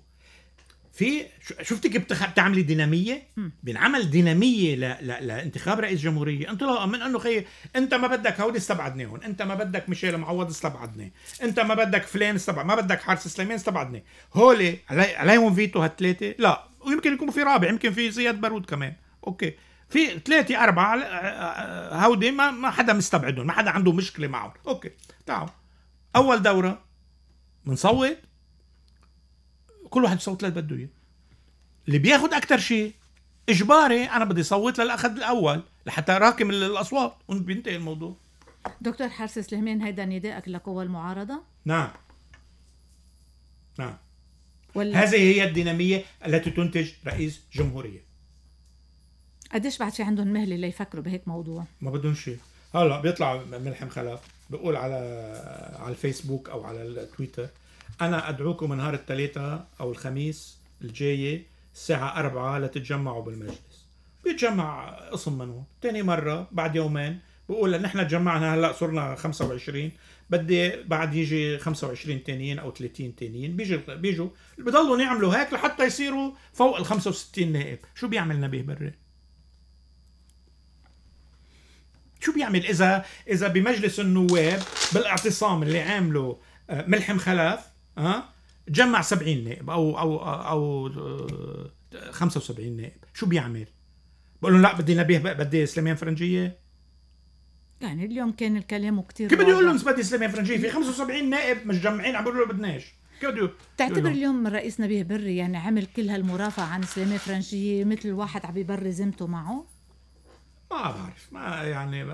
في شفتي كيف بتعملي ديناميه بنعمل ديناميه ل... ل... لانتخاب رئيس جمهوريه انطلاقا من انه خي انت ما بدك هودي استبعدناهم انت ما بدك ميشيل معوض استبعدناه انت ما بدك فلان استبعد ما بدك حارس سليمان استبعدناه هولي علي... عليهم فيتو هالثلاثه لا ويمكن يكون في رابع يمكن في زياد بارود كمان اوكي في ثلاثه اربعه آه، آه، هودي ما ما حدا مستبعدهم ما حدا عنده مشكله معهم اوكي تعالوا اول دوره بنصوت كل واحد يصوت للي بده اياه اللي بياخذ اكثر شيء اجباري انا بدي صوت للاخذ الاول لحتى راكم الاصوات وبينتهي الموضوع دكتور حارس سليمان هيدا ندائك لقوى المعارضه؟ نعم نعم وال... هذه هي الديناميه التي تنتج رئيس جمهوريه قديش بعد في عندهم مهله ليفكروا بهيك موضوع؟ ما بدهم شيء هلا بيطلع ملحم خلف بقول على على الفيسبوك او على التويتر أنا أدعوكم نهار الثلاثاء أو الخميس الجاية الساعة أربعة لتتجمعوا بالمجلس بيتجمع قسم منهم تاني مرة بعد يومين بقول نحن تجمعنا هلا صرنا 25 بدي بعد يجي 25 تانيين او 30 تانيين بيجي بيجوا بضلوا يعملوا هيك لحتى يصيروا فوق ال 65 نائب، شو بيعمل نبيه بري؟ شو بيعمل اذا اذا بمجلس النواب بالاعتصام اللي عامله آه، ملحم خلف ها جمع 70 نائب او او او 75 آه، نائب شو بيعمل بقول لهم لا بدي نبيه بدي سليمان فرنجيه يعني اليوم كان الكلام كثير كيف بده يقول لهم بدي سليمان فرنجيه في 75 نائب مجمعين عم بيقولوا له بدناش كيف بتعتبر اليوم الرئيس نبيه بري يعني عمل كل هالمرافعه عن سليمان فرنجيه مثل واحد عم يبرز ذمته معه ما بعرف ما يعني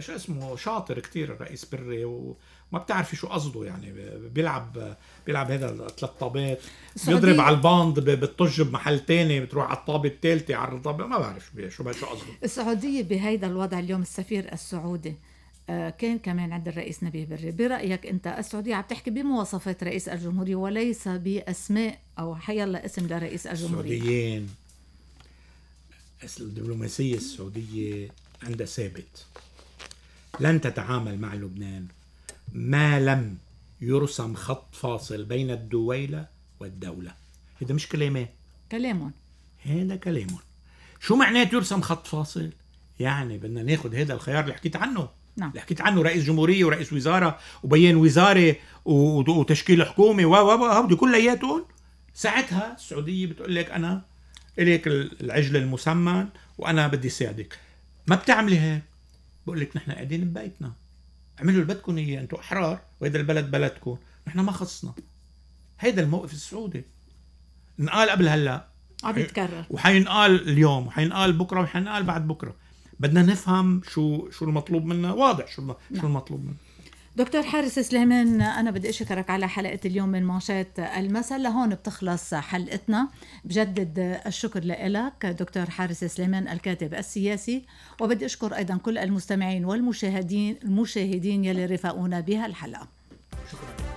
شو اسمه شاطر كثير الرئيس بري وما بتعرفي شو قصده يعني بيلعب بيلعب هذا ثلاث طابات بيضرب على الباند بتطج بمحل تاني بتروح على الطابه الثالثه على الطابه ما بعرف شو شو قصده السعوديه بهيدا الوضع اليوم السفير السعودي آه، كان كمان عند الرئيس نبيه بري برأيك أنت السعودية عم تحكي بمواصفات رئيس الجمهورية وليس بأسماء أو حيلا اسم لرئيس الجمهورية السعوديين الدبلوماسية السعودية عندها ثابت لن تتعامل مع لبنان ما لم يرسم خط فاصل بين الدويلة والدولة إيه؟ هذا مش كلامي كلامهم هذا كلامهم شو معناته يرسم خط فاصل يعني بدنا ناخذ هذا الخيار اللي حكيت عنه نعم. اللي حكيت عنه رئيس جمهورية ورئيس وزارة وبيان وزارة وتشكيل حكومة و و و كلياتهم ساعتها السعودية بتقول لك أنا اليك العجل المسمن وانا بدي ساعدك ما بتعملي هيك بقول لك نحن قاعدين ببيتنا اعملوا اللي بدكم اياه انتم احرار وهذا البلد بلدكم نحن ما خصنا هيدا الموقف السعودي انقال قبل هلا عم يتكرر وحينقال اليوم وحينقال بكره وحينقال بعد بكره بدنا نفهم شو شو المطلوب منا واضح شو شو نعم. المطلوب منا دكتور حارس سليمان أنا بدي أشكرك على حلقة اليوم من مانشات المساء لهون بتخلص حلقتنا بجدد الشكر لك دكتور حارس سليمان الكاتب السياسي وبدي أشكر أيضا كل المستمعين والمشاهدين المشاهدين يلي رفقونا الحلقه شكرا